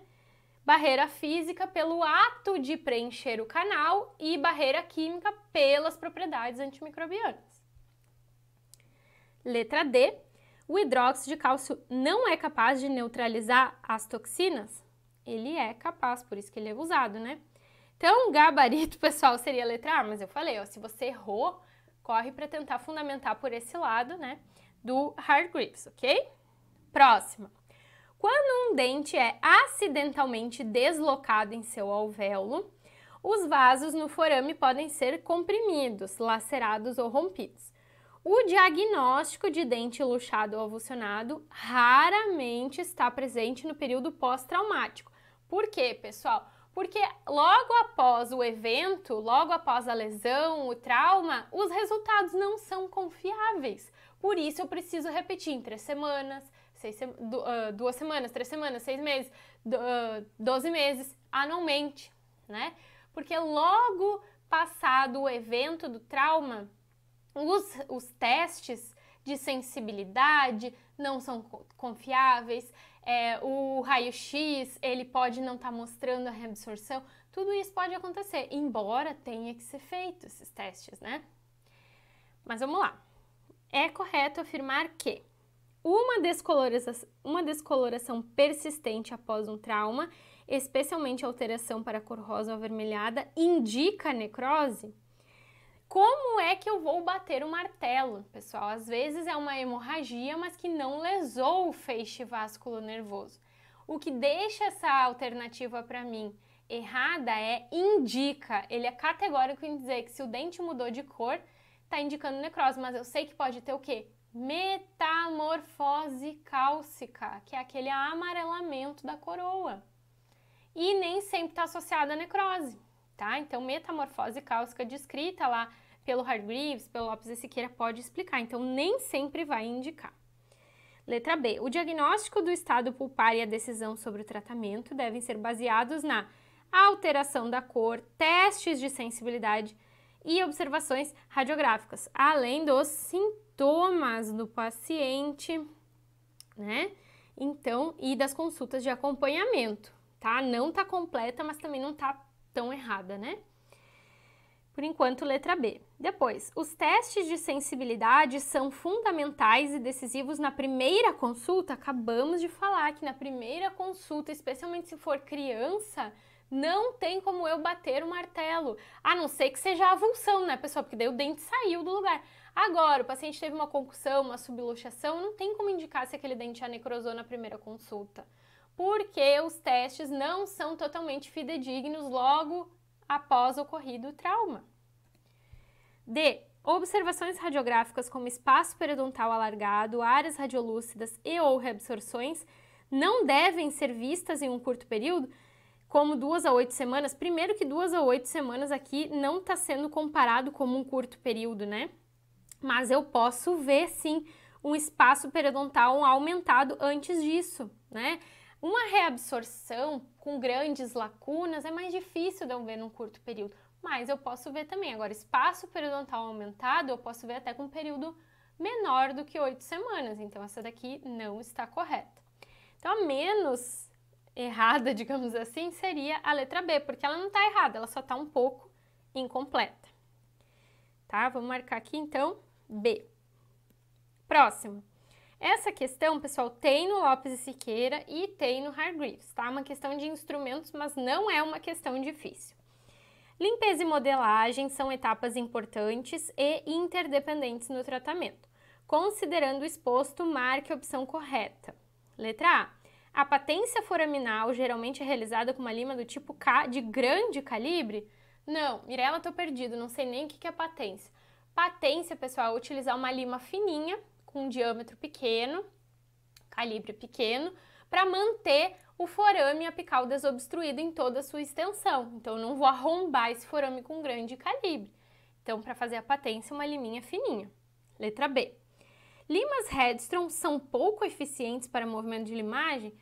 Barreira física pelo ato de preencher o canal e barreira química pelas propriedades antimicrobianas. Letra D. O hidróxido de cálcio não é capaz de neutralizar as toxinas? Ele é capaz, por isso que ele é usado, né? Então, gabarito, [LAUGHS] pessoal, seria a letra A, mas eu falei, ó, se você errou, corre para tentar fundamentar por esse lado, né, do hard grips, ok? Próxima. Quando um dente é acidentalmente deslocado em seu alvéolo, os vasos no forame podem ser comprimidos, lacerados ou rompidos. O diagnóstico de dente luxado ou avulsionado raramente está presente no período pós-traumático. Por quê, pessoal? Porque logo após o evento, logo após a lesão, o trauma, os resultados não são confiáveis. Por isso eu preciso repetir em três semanas, seis, ah, duas semanas, três semanas, seis meses, ah, doze meses, anualmente, né? Porque logo passado o evento do trauma, os, os testes de sensibilidade não são confiáveis, é, o raio-x ele pode não estar tá mostrando a reabsorção, tudo isso pode acontecer, embora tenha que ser feito esses testes, né? Mas vamos lá. É correto afirmar que uma descoloração, uma descoloração persistente após um trauma, especialmente alteração para cor rosa ou avermelhada, indica necrose? Como é que eu vou bater o martelo, pessoal? Às vezes é uma hemorragia, mas que não lesou o feixe vasculo nervoso. O que deixa essa alternativa para mim errada é indica. Ele é categórico em dizer que se o dente mudou de cor, está indicando necrose, mas eu sei que pode ter o quê? metamorfose cálcica, que é aquele amarelamento da coroa. E nem sempre está associada à necrose, tá? Então, metamorfose cálcica descrita lá pelo Hargreaves, pelo Lopes e Siqueira pode explicar. Então, nem sempre vai indicar. Letra B. O diagnóstico do estado pulpar e a decisão sobre o tratamento devem ser baseados na alteração da cor, testes de sensibilidade e observações radiográficas, além dos sintomas sintomas do paciente, né? Então, e das consultas de acompanhamento, tá? Não tá completa, mas também não tá tão errada, né? Por enquanto, letra B. Depois, os testes de sensibilidade são fundamentais e decisivos na primeira consulta. Acabamos de falar que na primeira consulta, especialmente se for criança, não tem como eu bater o martelo. A não ser que seja avulsão, né, pessoal? Porque daí o dente saiu do lugar. Agora, o paciente teve uma concussão, uma subluxação, não tem como indicar se aquele dente já é necrosou na primeira consulta. Porque os testes não são totalmente fidedignos logo após ocorrido o trauma. D. Observações radiográficas como espaço periodontal alargado, áreas radiolúcidas e ou reabsorções não devem ser vistas em um curto período como duas a oito semanas, primeiro que duas a oito semanas aqui não está sendo comparado como um curto período, né? Mas eu posso ver sim um espaço periodontal aumentado antes disso, né? Uma reabsorção com grandes lacunas é mais difícil de eu ver num curto período, mas eu posso ver também. Agora, espaço periodontal aumentado eu posso ver até com um período menor do que oito semanas, então essa daqui não está correta. Então, a menos errada, [LAUGHS] digamos assim, seria a letra B, porque ela não está errada, ela só está um pouco incompleta. Tá? Vamos marcar aqui então B. Próximo. Essa questão, pessoal, tem no Lopes e Siqueira e tem no Hargreaves, tá? É uma questão de instrumentos, mas não é uma questão difícil. Limpeza e modelagem são etapas importantes e interdependentes no tratamento. Considerando o exposto, marque a opção correta. Letra A. A patência foraminal geralmente é realizada com uma lima do tipo K de grande calibre? Não, Mirella, tô perdido, não sei nem o que é patência. Patência, pessoal, é utilizar uma lima fininha, com um diâmetro pequeno, calibre pequeno, para manter o forame apical desobstruído em toda a sua extensão. Então, eu não vou arrombar esse forame com grande calibre. Então, para fazer a patência, uma liminha fininha. Letra B. Limas Redstone são pouco eficientes para movimento de limagem?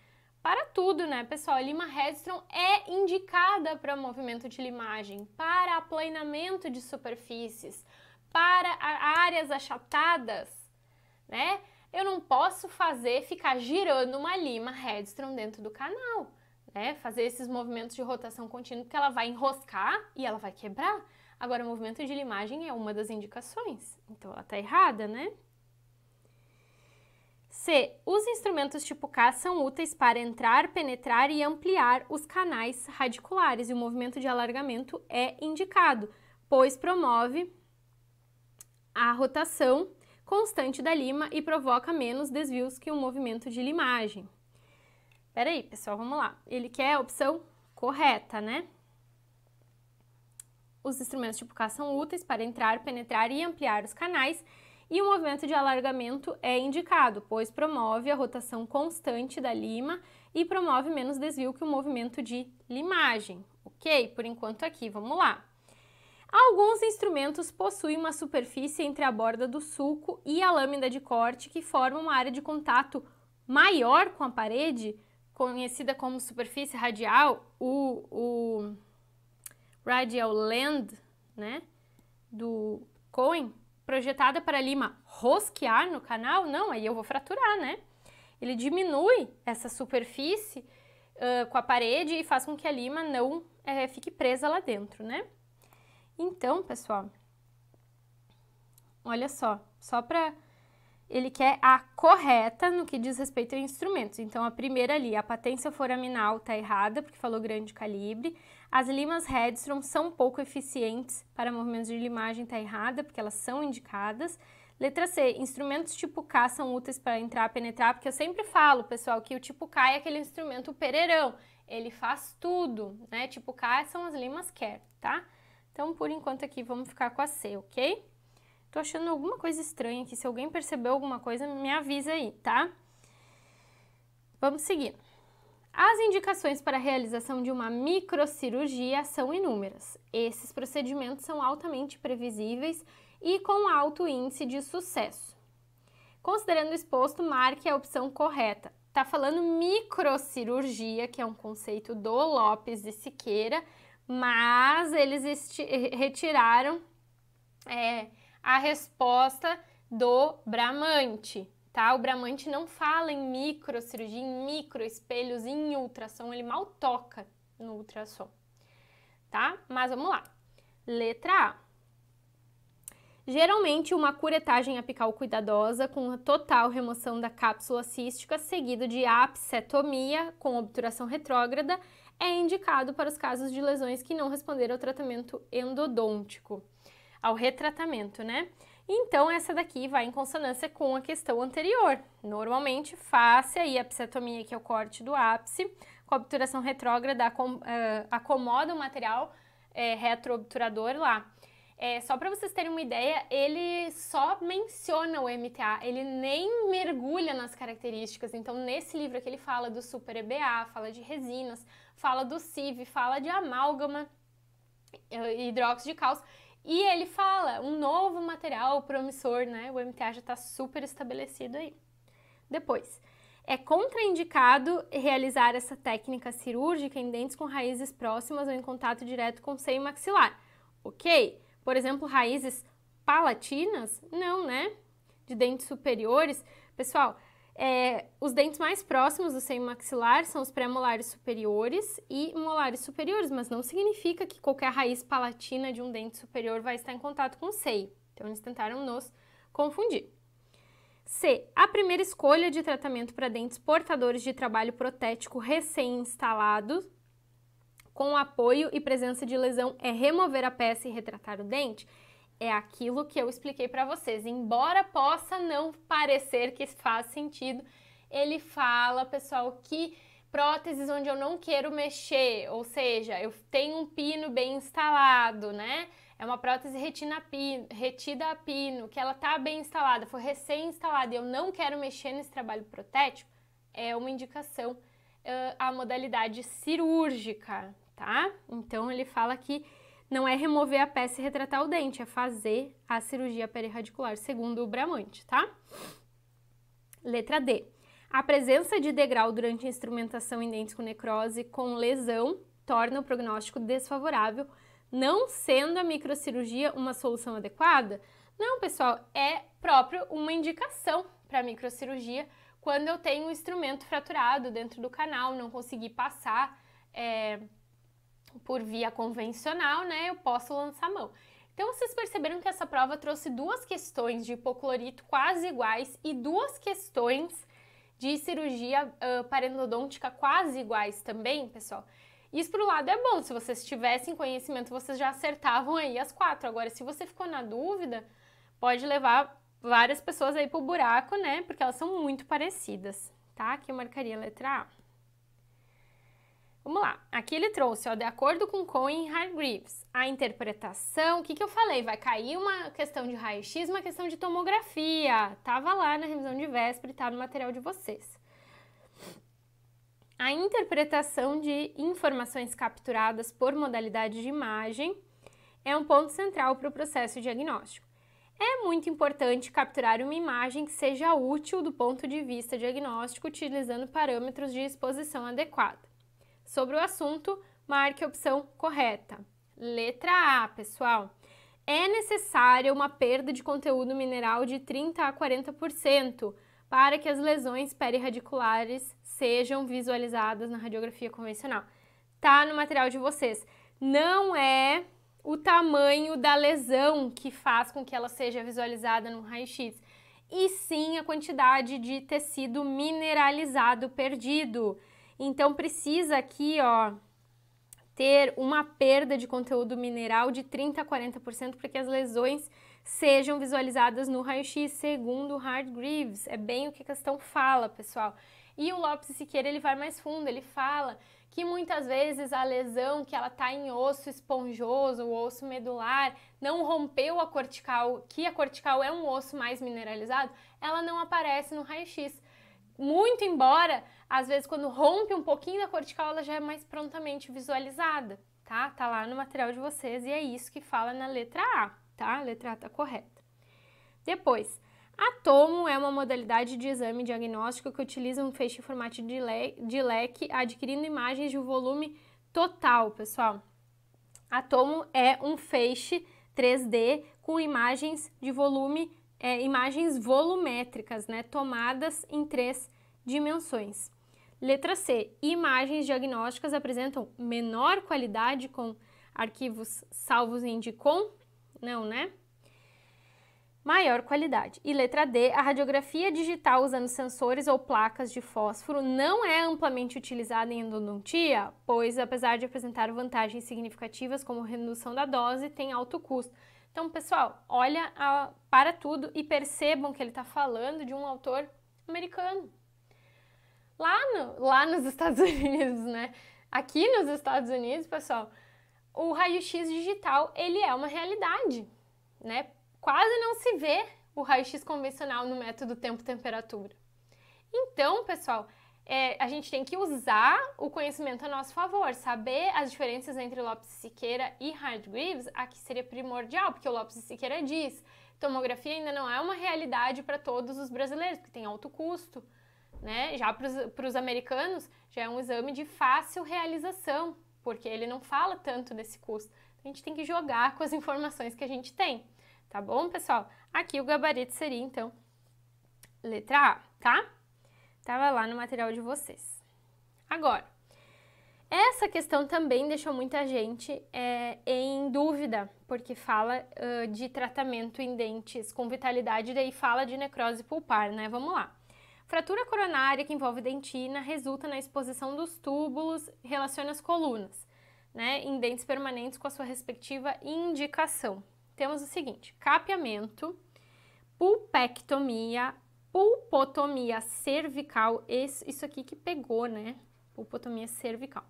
Para tudo, né, pessoal? A lima Redstone é indicada para movimento de limagem, para aplanamento de superfícies, para áreas achatadas, né? Eu não posso fazer ficar girando uma lima Redstone dentro do canal, né? Fazer esses movimentos de rotação contínua, porque ela vai enroscar e ela vai quebrar. Agora, o movimento de limagem é uma das indicações, então ela tá errada, né? C. Os instrumentos tipo K são úteis para entrar, penetrar e ampliar os canais radiculares e o movimento de alargamento é indicado, pois promove a rotação constante da lima e provoca menos desvios que o um movimento de limagem. Peraí, pessoal, vamos lá. Ele quer a opção correta, né? Os instrumentos tipo K são úteis para entrar, penetrar e ampliar os canais e o movimento de alargamento é indicado, pois promove a rotação constante da lima e promove menos desvio que o movimento de limagem. Ok? Por enquanto aqui, vamos lá. Alguns instrumentos possuem uma superfície entre a borda do suco e a lâmina de corte que forma uma área de contato maior com a parede, conhecida como superfície radial, o, o radial land, né, do Cohen projetada para a lima rosquear no canal, não, aí eu vou fraturar, né? Ele diminui essa superfície uh, com a parede e faz com que a lima não eh, fique presa lá dentro, né? Então, pessoal, olha só, só para ele quer é a correta no que diz respeito a instrumentos. Então, a primeira ali, a patência foraminal está errada, porque falou grande calibre. As limas Redstrom são pouco eficientes para movimentos de limagem, está errada, porque elas são indicadas. Letra C, instrumentos tipo K são úteis para entrar, penetrar, porque eu sempre falo, pessoal, que o tipo K é aquele instrumento pereirão, ele faz tudo, né? Tipo K são as limas quer, tá? Então, por enquanto aqui, vamos ficar com a C, ok? Tô achando alguma coisa estranha aqui, se alguém percebeu alguma coisa, me avisa aí, tá? Vamos seguir. As indicações para a realização de uma microcirurgia são inúmeras. Esses procedimentos são altamente previsíveis e com alto índice de sucesso. Considerando o exposto, marque a opção correta. Tá falando microcirurgia, que é um conceito do Lopes de Siqueira, mas eles retiraram é, a resposta do Bramante, tá? O Bramante não fala em microcirurgia, em microespelhos, em ultrassom, ele mal toca no ultrassom, tá? Mas vamos lá. Letra A. Geralmente, uma curetagem apical cuidadosa com a total remoção da cápsula cística, seguido de apsetomia com obturação retrógrada, é indicado para os casos de lesões que não responderam ao tratamento endodôntico, ao retratamento, né? Então, essa daqui vai em consonância com a questão anterior. Normalmente, face aí a psetomia, que é o corte do ápice, com a obturação retrógrada, eh, acomoda o material é, retroobturador lá. É, só para vocês terem uma ideia, ele só menciona o MTA, ele nem mergulha nas características. Então, nesse livro aqui, ele fala do super EBA, fala de resinas, fala do CIV, fala de amálgama, eh, hidróxido de cálcio. E ele fala um novo material promissor, né? O MTA já está super estabelecido aí. Depois, é contraindicado realizar essa técnica cirúrgica em dentes com raízes próximas ou em contato direto com o seio maxilar. Ok? Por exemplo, raízes palatinas? Não, né? De dentes superiores. Pessoal, é, os dentes mais próximos do seio maxilar são os pré-molares superiores e molares superiores, mas não significa que qualquer raiz palatina de um dente superior vai estar em contato com o seio. Então, eles tentaram nos confundir. C. A primeira escolha de tratamento para dentes portadores de trabalho protético recém-instalado com apoio e presença de lesão é remover a peça e retratar o dente é aquilo que eu expliquei para vocês. Embora possa não parecer que faz sentido, ele fala, pessoal, que próteses onde eu não quero mexer, ou seja, eu tenho um pino bem instalado, né? É uma prótese retina pino, retida a pino, que ela tá bem instalada, foi recém-instalada e eu não quero mexer nesse trabalho protético, é uma indicação uh, à modalidade cirúrgica, tá? Então ele fala que não é remover a peça e retratar o dente, é fazer a cirurgia perirradicular, segundo o Bramante, tá? Letra D. A presença de degrau durante a instrumentação em dentes com necrose com lesão torna o prognóstico desfavorável, não sendo a microcirurgia uma solução adequada? Não, pessoal, é próprio uma indicação para microcirurgia quando eu tenho um instrumento fraturado dentro do canal, não consegui passar. É por via convencional, né, eu posso lançar mão. Então vocês perceberam que essa prova trouxe duas questões de hipoclorito quase iguais e duas questões de cirurgia uh, parendodôntica quase iguais também, pessoal. Isso um lado é bom, se vocês tivessem conhecimento, vocês já acertavam aí as quatro. Agora, se você ficou na dúvida, pode levar várias pessoas aí pro buraco, né? Porque elas são muito parecidas, tá? Aqui eu marcaria a letra A. Vamos lá. Aqui ele trouxe, ó, de acordo com Cohen e Hargreaves, a interpretação, o que, que eu falei? Vai cair uma questão de raio-x, uma questão de tomografia. Tava lá na revisão de véspera e tá no material de vocês. A interpretação de informações capturadas por modalidade de imagem é um ponto central para o processo diagnóstico. É muito importante capturar uma imagem que seja útil do ponto de vista diagnóstico utilizando parâmetros de exposição adequada sobre o assunto, marque a opção correta. Letra A, pessoal. É necessária uma perda de conteúdo mineral de 30 a 40% para que as lesões perirradiculares sejam visualizadas na radiografia convencional. Tá no material de vocês. Não é o tamanho da lesão que faz com que ela seja visualizada no raio-x, e sim a quantidade de tecido mineralizado perdido. Então precisa aqui, ó, ter uma perda de conteúdo mineral de 30% a 40% para que as lesões sejam visualizadas no raio-x, segundo o Hargreaves. É bem o que a questão fala, pessoal. E o Lopes Siqueira, ele vai mais fundo, ele fala que muitas vezes a lesão que ela está em osso esponjoso, o osso medular, não rompeu a cortical, que a cortical é um osso mais mineralizado, ela não aparece no raio-x muito embora, às vezes quando rompe um pouquinho da cortical, ela já é mais prontamente visualizada, tá? Tá lá no material de vocês e é isso que fala na letra A, tá? A letra A tá correta. Depois, Atomo é uma modalidade de exame diagnóstico que utiliza um feixe em formato de, le de leque, adquirindo imagens de um volume total, pessoal. Atomo é um feixe 3D com imagens de volume, é, imagens volumétricas, né, tomadas em três dimensões. Letra C. Imagens diagnósticas apresentam menor qualidade com arquivos salvos em DICOM? Não, né? Maior qualidade. E letra D. A radiografia digital usando sensores ou placas de fósforo não é amplamente utilizada em endodontia, pois, apesar de apresentar vantagens significativas como redução da dose, tem alto custo. Então, pessoal, olha a, para tudo e percebam que ele está falando de um autor americano lá, no, lá nos [LAUGHS] Estados Unidos, né? Aqui nos Estados Unidos, pessoal, o raio-x digital, ele é uma realidade, né? Quase não se vê o raio-x convencional no método tempo-temperatura. Então, pessoal, é, a gente tem que usar o conhecimento a nosso favor, saber as diferenças entre Lopes e Siqueira e Hargreaves, aqui seria primordial, porque o Lopes e Siqueira diz, tomografia ainda não é uma realidade para todos os brasileiros, porque tem alto custo, né? Já para os americanos, já é um exame de fácil realização, porque ele não fala tanto desse custo. A gente tem que jogar com as [LAUGHS] informações que a gente tem, tá bom, pessoal? Aqui o gabarito seria, então, letra A, tá? Tava lá no material de vocês. Agora, essa questão também deixou muita gente é, em dúvida, porque fala uh, de tratamento em dentes com vitalidade, daí fala de necrose pulpar, né? Vamos lá. Fratura coronária que envolve dentina resulta na exposição dos túbulos, relaciona as colunas, né, em dentes permanentes com a sua respectiva indicação. Temos o seguinte: capeamento, pulpectomia, pulpotomia cervical, esse, isso aqui que pegou, né? Pulpotomia cervical.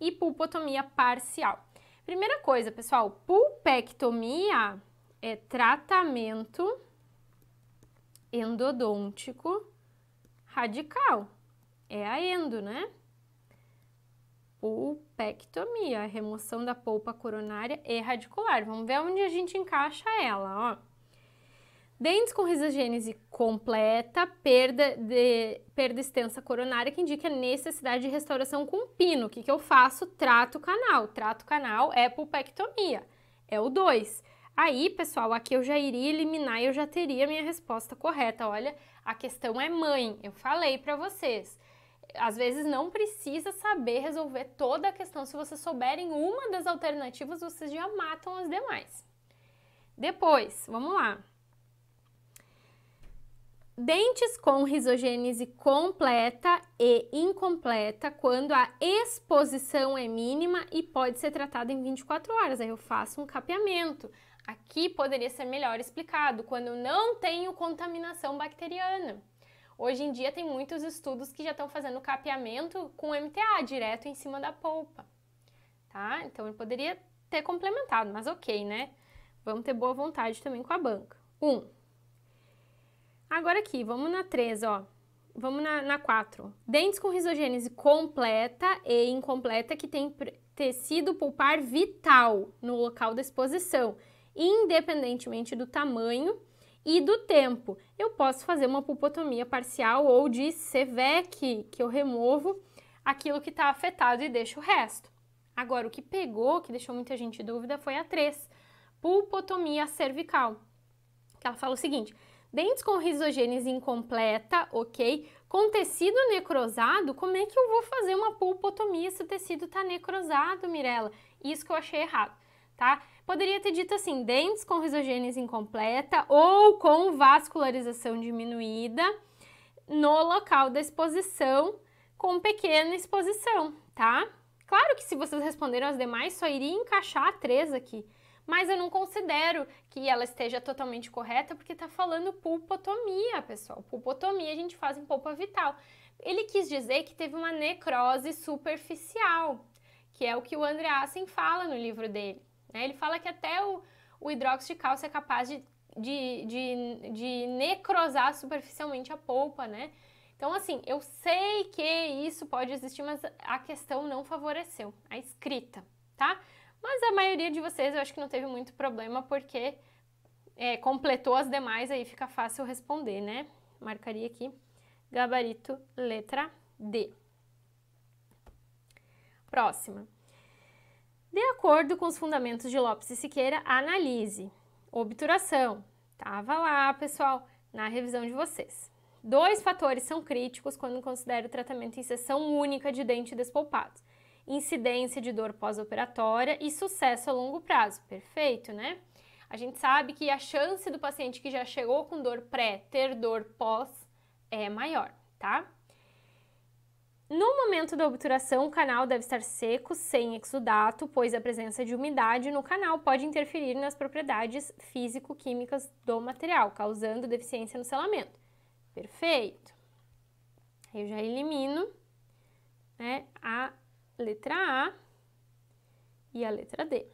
E pulpotomia parcial. Primeira coisa, pessoal, pulpectomia é tratamento endodôntico radical. É a endo, né? Pulpectomia, a remoção da polpa coronária e radicular. Vamos ver onde a gente encaixa ela, ó. Dentes com risogênese completa, perda, de, perda extensa coronária, que indica necessidade de restauração com pino. O que, que eu faço? Trato canal. Trato canal é pulpectomia. É o 2. Aí, pessoal, aqui eu já iria eliminar e eu já teria a minha resposta correta. Olha, a questão é mãe, eu falei para vocês. Às vezes não precisa saber resolver toda a questão. Se vocês souberem uma das alternativas, vocês já matam as demais. Depois, vamos lá. Dentes com risogênese completa e incompleta quando a exposição é mínima e pode ser tratada em 24 horas. Aí eu faço um capeamento. Aqui poderia ser melhor explicado quando não tenho contaminação bacteriana. Hoje em dia tem muitos estudos que já estão fazendo capeamento com MTA direto em cima da polpa, tá? Então eu poderia ter complementado, mas ok, né? Vamos ter boa vontade também com a banca. Um. Agora aqui, vamos na 3, ó. Vamos na, na 4. Dentes com risogênese completa e incompleta que tem tecido pulpar vital no local da exposição independentemente do tamanho e do tempo. Eu posso fazer uma pulpotomia parcial ou de CVEC, que eu removo aquilo que está afetado e deixo o resto. Agora, o que pegou, que deixou muita gente em dúvida, foi a 3, pulpotomia cervical. Que ela fala o seguinte: dentes com risogênese incompleta, ok? Com tecido necrosado, como é que eu vou fazer uma pulpotomia se o tecido está necrosado, Mirella? Isso que eu achei errado, tá? Poderia ter dito assim, dentes com risogênese incompleta ou com vascularização diminuída no local da exposição com pequena exposição, tá? Claro que se vocês responderam as demais, só iria encaixar a 3 aqui. Mas eu não considero que ela esteja totalmente correta, porque está falando pulpotomia, pessoal. Pulpotomia a gente faz em polpa vital. Ele quis dizer que teve uma necrose superficial, que é o que o Assen fala no livro dele. Né? Ele fala que até o, o hidróxido de cálcio é capaz de, de, de, de necrosar superficialmente a polpa, né? Então, assim, eu sei que isso pode existir, mas a questão não favoreceu a escrita, tá? Mas a maioria de vocês eu acho que não teve muito problema porque é, completou as demais, aí fica fácil responder, né? Marcaria aqui gabarito letra D. Próxima. De acordo com os fundamentos de Lopes e Siqueira, analise. Obturação. Tava lá, pessoal, na revisão de vocês. Dois fatores são críticos quando considero o tratamento em sessão única de dente despolpado. Incidência de dor pós-operatória e sucesso a longo prazo. Perfeito, né? A gente sabe que a chance do paciente que já chegou com dor pré ter dor pós é maior, tá? No momento da obturação, o canal deve estar seco, sem exudato, pois a presença de umidade no canal pode interferir nas propriedades físico-químicas do material, causando deficiência no selamento. Perfeito. Eu já elimino né, a letra A e a letra D.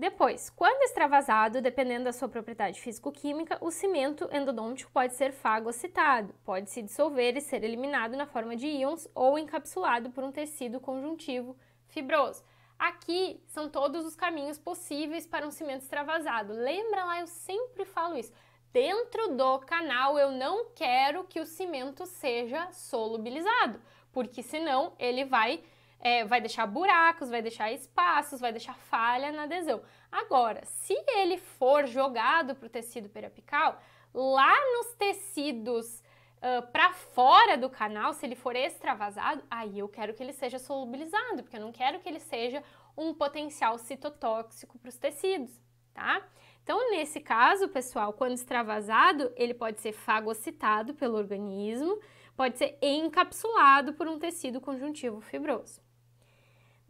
Depois, quando extravasado, dependendo da sua propriedade físico-química, o cimento endodôntico pode ser fagocitado, pode se dissolver e ser eliminado na forma de íons ou encapsulado por um tecido conjuntivo fibroso. Aqui são todos os caminhos possíveis para um cimento extravasado. Lembra lá, eu sempre falo isso. Dentro do canal, eu não quero que o cimento seja solubilizado, porque senão ele vai é, vai deixar buracos, vai deixar espaços, vai deixar falha na adesão. Agora, se ele for jogado para o tecido periapical, lá nos tecidos uh, para fora do canal, se ele for extravasado, aí eu quero que ele seja solubilizado, porque eu não quero que ele seja um potencial citotóxico para os tecidos, tá? Então, nesse caso, pessoal, quando extravasado, ele pode ser fagocitado pelo organismo, pode ser encapsulado por um tecido conjuntivo fibroso.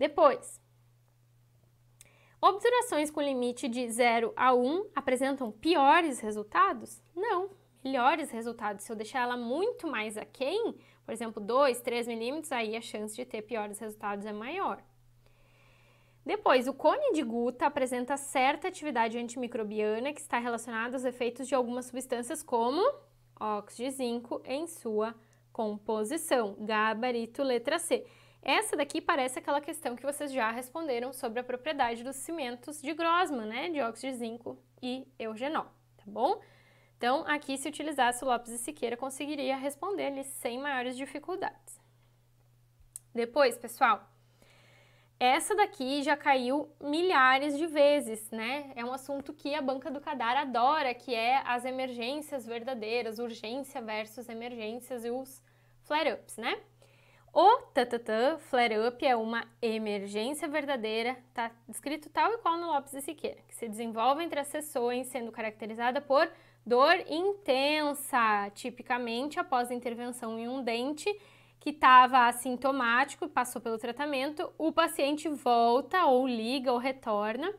Depois, observações com limite de 0 a 1 apresentam piores resultados? Não, melhores resultados. Se eu deixar ela muito mais aquém, por exemplo, 2, 3 milímetros, aí a chance de ter piores resultados é maior. Depois, o cone de Guta apresenta certa atividade antimicrobiana que está relacionada aos efeitos de algumas substâncias como óxido de zinco em sua composição. Gabarito letra C. Essa daqui parece aquela questão que vocês já responderam sobre a propriedade dos cimentos de Grossman, né? de óxido de zinco e eugenol, tá bom? Então, aqui, se utilizasse o Lopes e Siqueira, conseguiria responder ele sem maiores dificuldades. Depois, pessoal, essa daqui já caiu milhares de vezes, né? É um assunto que a banca do Cadar adora, que é as emergências verdadeiras, urgência versus emergências e os flare-ups, né? O tatatã, flare-up, é uma emergência verdadeira, tá descrito tal e qual no Lopes e Siqueira, que se desenvolve entre as sessões, sendo caracterizada por dor intensa, tipicamente após a intervenção em um dente que estava assintomático e passou pelo tratamento, o paciente volta ou liga ou retorna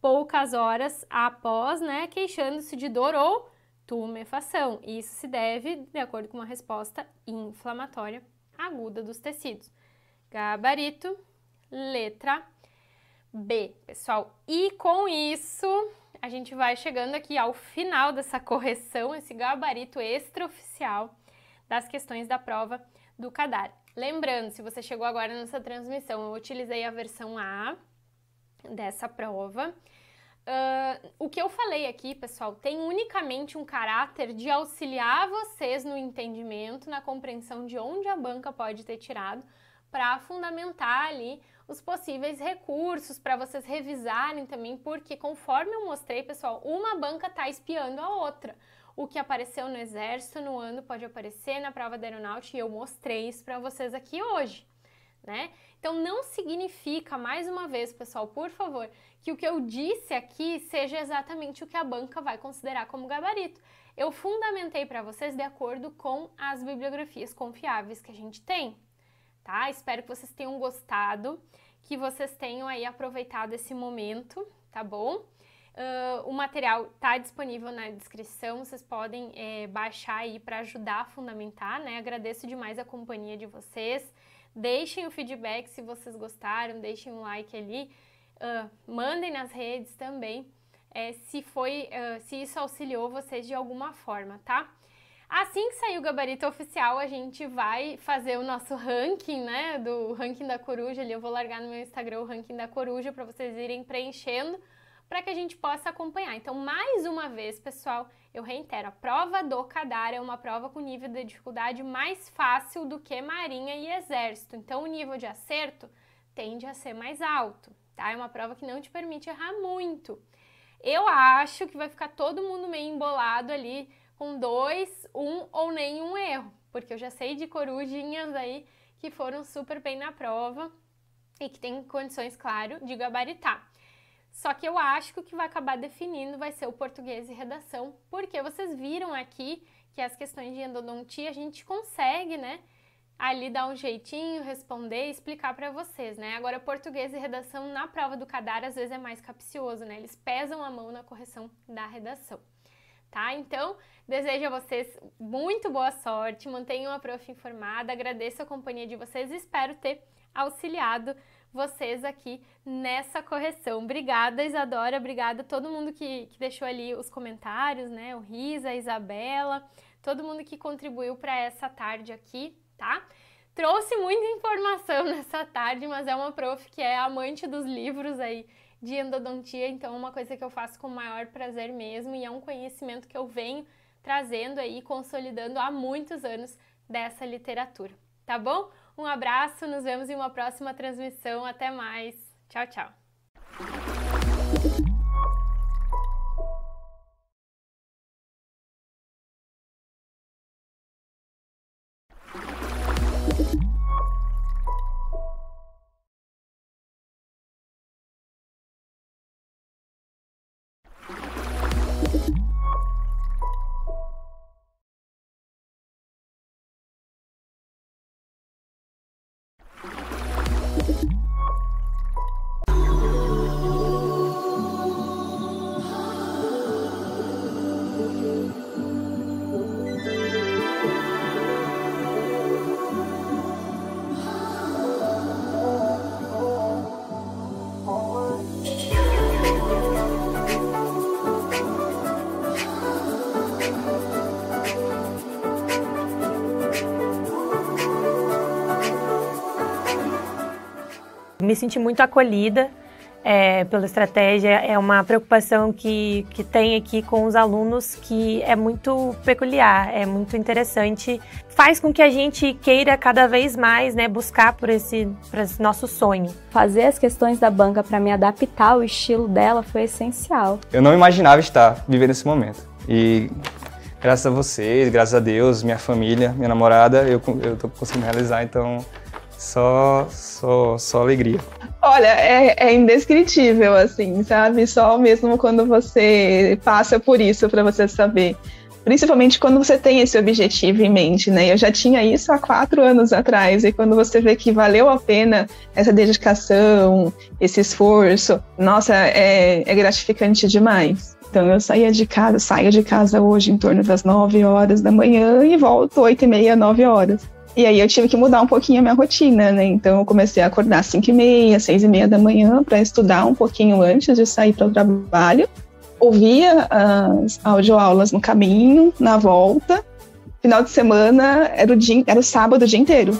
poucas horas após, né, queixando-se de dor ou tumefação. Isso se deve, de acordo com uma resposta inflamatória aguda dos tecidos. Gabarito, letra B, pessoal. E com isso, a gente vai chegando aqui ao final dessa correção, esse gabarito extraoficial das questões da prova do CADAR. Lembrando, se você chegou agora nessa transmissão, eu utilizei a versão A dessa prova Uh, o que eu falei aqui, pessoal, tem unicamente um caráter de auxiliar vocês no entendimento, na compreensão de onde a banca pode ter tirado, para fundamentar ali os possíveis recursos, para vocês revisarem também, porque conforme eu mostrei, pessoal, uma banca está espiando a outra. O que apareceu no exército no ano pode aparecer na prova da aeronáutica e eu mostrei isso para vocês aqui hoje né? Então não significa, mais uma vez, pessoal, por favor, que o que eu disse aqui seja exatamente o que a banca vai considerar como gabarito. Eu fundamentei para vocês de acordo com as bibliografias confiáveis que a gente tem, tá? Espero que vocês tenham gostado, que vocês tenham aí aproveitado esse momento, tá bom? Uh, o material está disponível na descrição, vocês podem é, baixar aí para ajudar a fundamentar, né? Agradeço demais a companhia de vocês. Deixem o feedback se vocês gostaram, deixem um like ali, uh, mandem nas redes também é, se, foi, uh, se isso auxiliou vocês de alguma forma, tá? Assim que sair o gabarito oficial, a gente vai fazer o nosso ranking, né? Do ranking da coruja. Ali eu vou largar no meu Instagram o ranking da coruja para vocês irem preenchendo para que a gente possa acompanhar. Então, mais uma vez, pessoal, eu reitero, a prova do Cadar é uma prova com nível de dificuldade mais fácil do que Marinha e Exército. Então, o nível de acerto tende a ser mais alto, tá? É uma prova que não te permite errar muito. Eu acho que vai ficar todo mundo meio embolado ali com dois, um ou nenhum erro, porque eu já sei de corujinhas aí que foram super bem na prova e que tem condições, claro, de gabaritar. Só que eu acho que o que vai acabar definindo vai ser o português e redação, porque vocês viram aqui que as questões de endodontia a gente consegue, né? Ali dar um jeitinho, responder e explicar para vocês, né? Agora, português e redação na prova do cadar às vezes é mais capcioso, né? Eles pesam a mão na correção da redação tá? Então, desejo a vocês muito boa sorte, mantenham a prof informada, agradeço a companhia de vocês e espero ter auxiliado vocês aqui nessa correção. Obrigada, Isadora, obrigada a todo mundo que, que deixou ali os comentários, né? O Risa, a Isabela, todo mundo que contribuiu para essa tarde aqui, tá? Trouxe muita informação [LAUGHS] nessa tarde, mas é uma prof que é amante dos livros aí de endodontia, então é uma coisa que eu faço com o maior prazer mesmo e é um conhecimento que eu venho trazendo aí, consolidando há muitos anos dessa literatura, tá bom? Um abraço, nos vemos em uma próxima transmissão. Até mais. Tchau, tchau. senti muito acolhida é, pela estratégia. É uma preocupação que, que tem aqui com os alunos que é muito peculiar, é muito interessante. Faz com que a gente queira cada vez mais né, buscar por esse, por esse nosso sonho. Fazer as questões da banca para me adaptar ao estilo dela foi essencial. Eu não imaginava estar vivendo esse momento. E graças a vocês, graças a Deus, minha família, minha namorada, eu, eu tô conseguindo realizar, então só, só, só alegria. Olha, é, é, indescritível, assim, sabe? Só mesmo quando você passa por isso para você saber. Principalmente quando você tem esse objetivo em mente, né? Eu já tinha isso há quatro anos atrás, e quando você vê que valeu a pena essa dedicação, esse esforço, nossa, é, é gratificante demais. Então eu saía de casa, saio de casa hoje em torno das nove horas da manhã e volto oito e meia, nove horas. E aí eu tive que mudar um pouquinho a minha rotina, né? Então eu comecei a acordar às 5 e meia, 6 e meia da manhã para estudar um pouquinho antes de sair para o trabalho. Ouvia as audioaulas no caminho, na volta. Final de semana era o, dia, era o sábado o dia inteiro.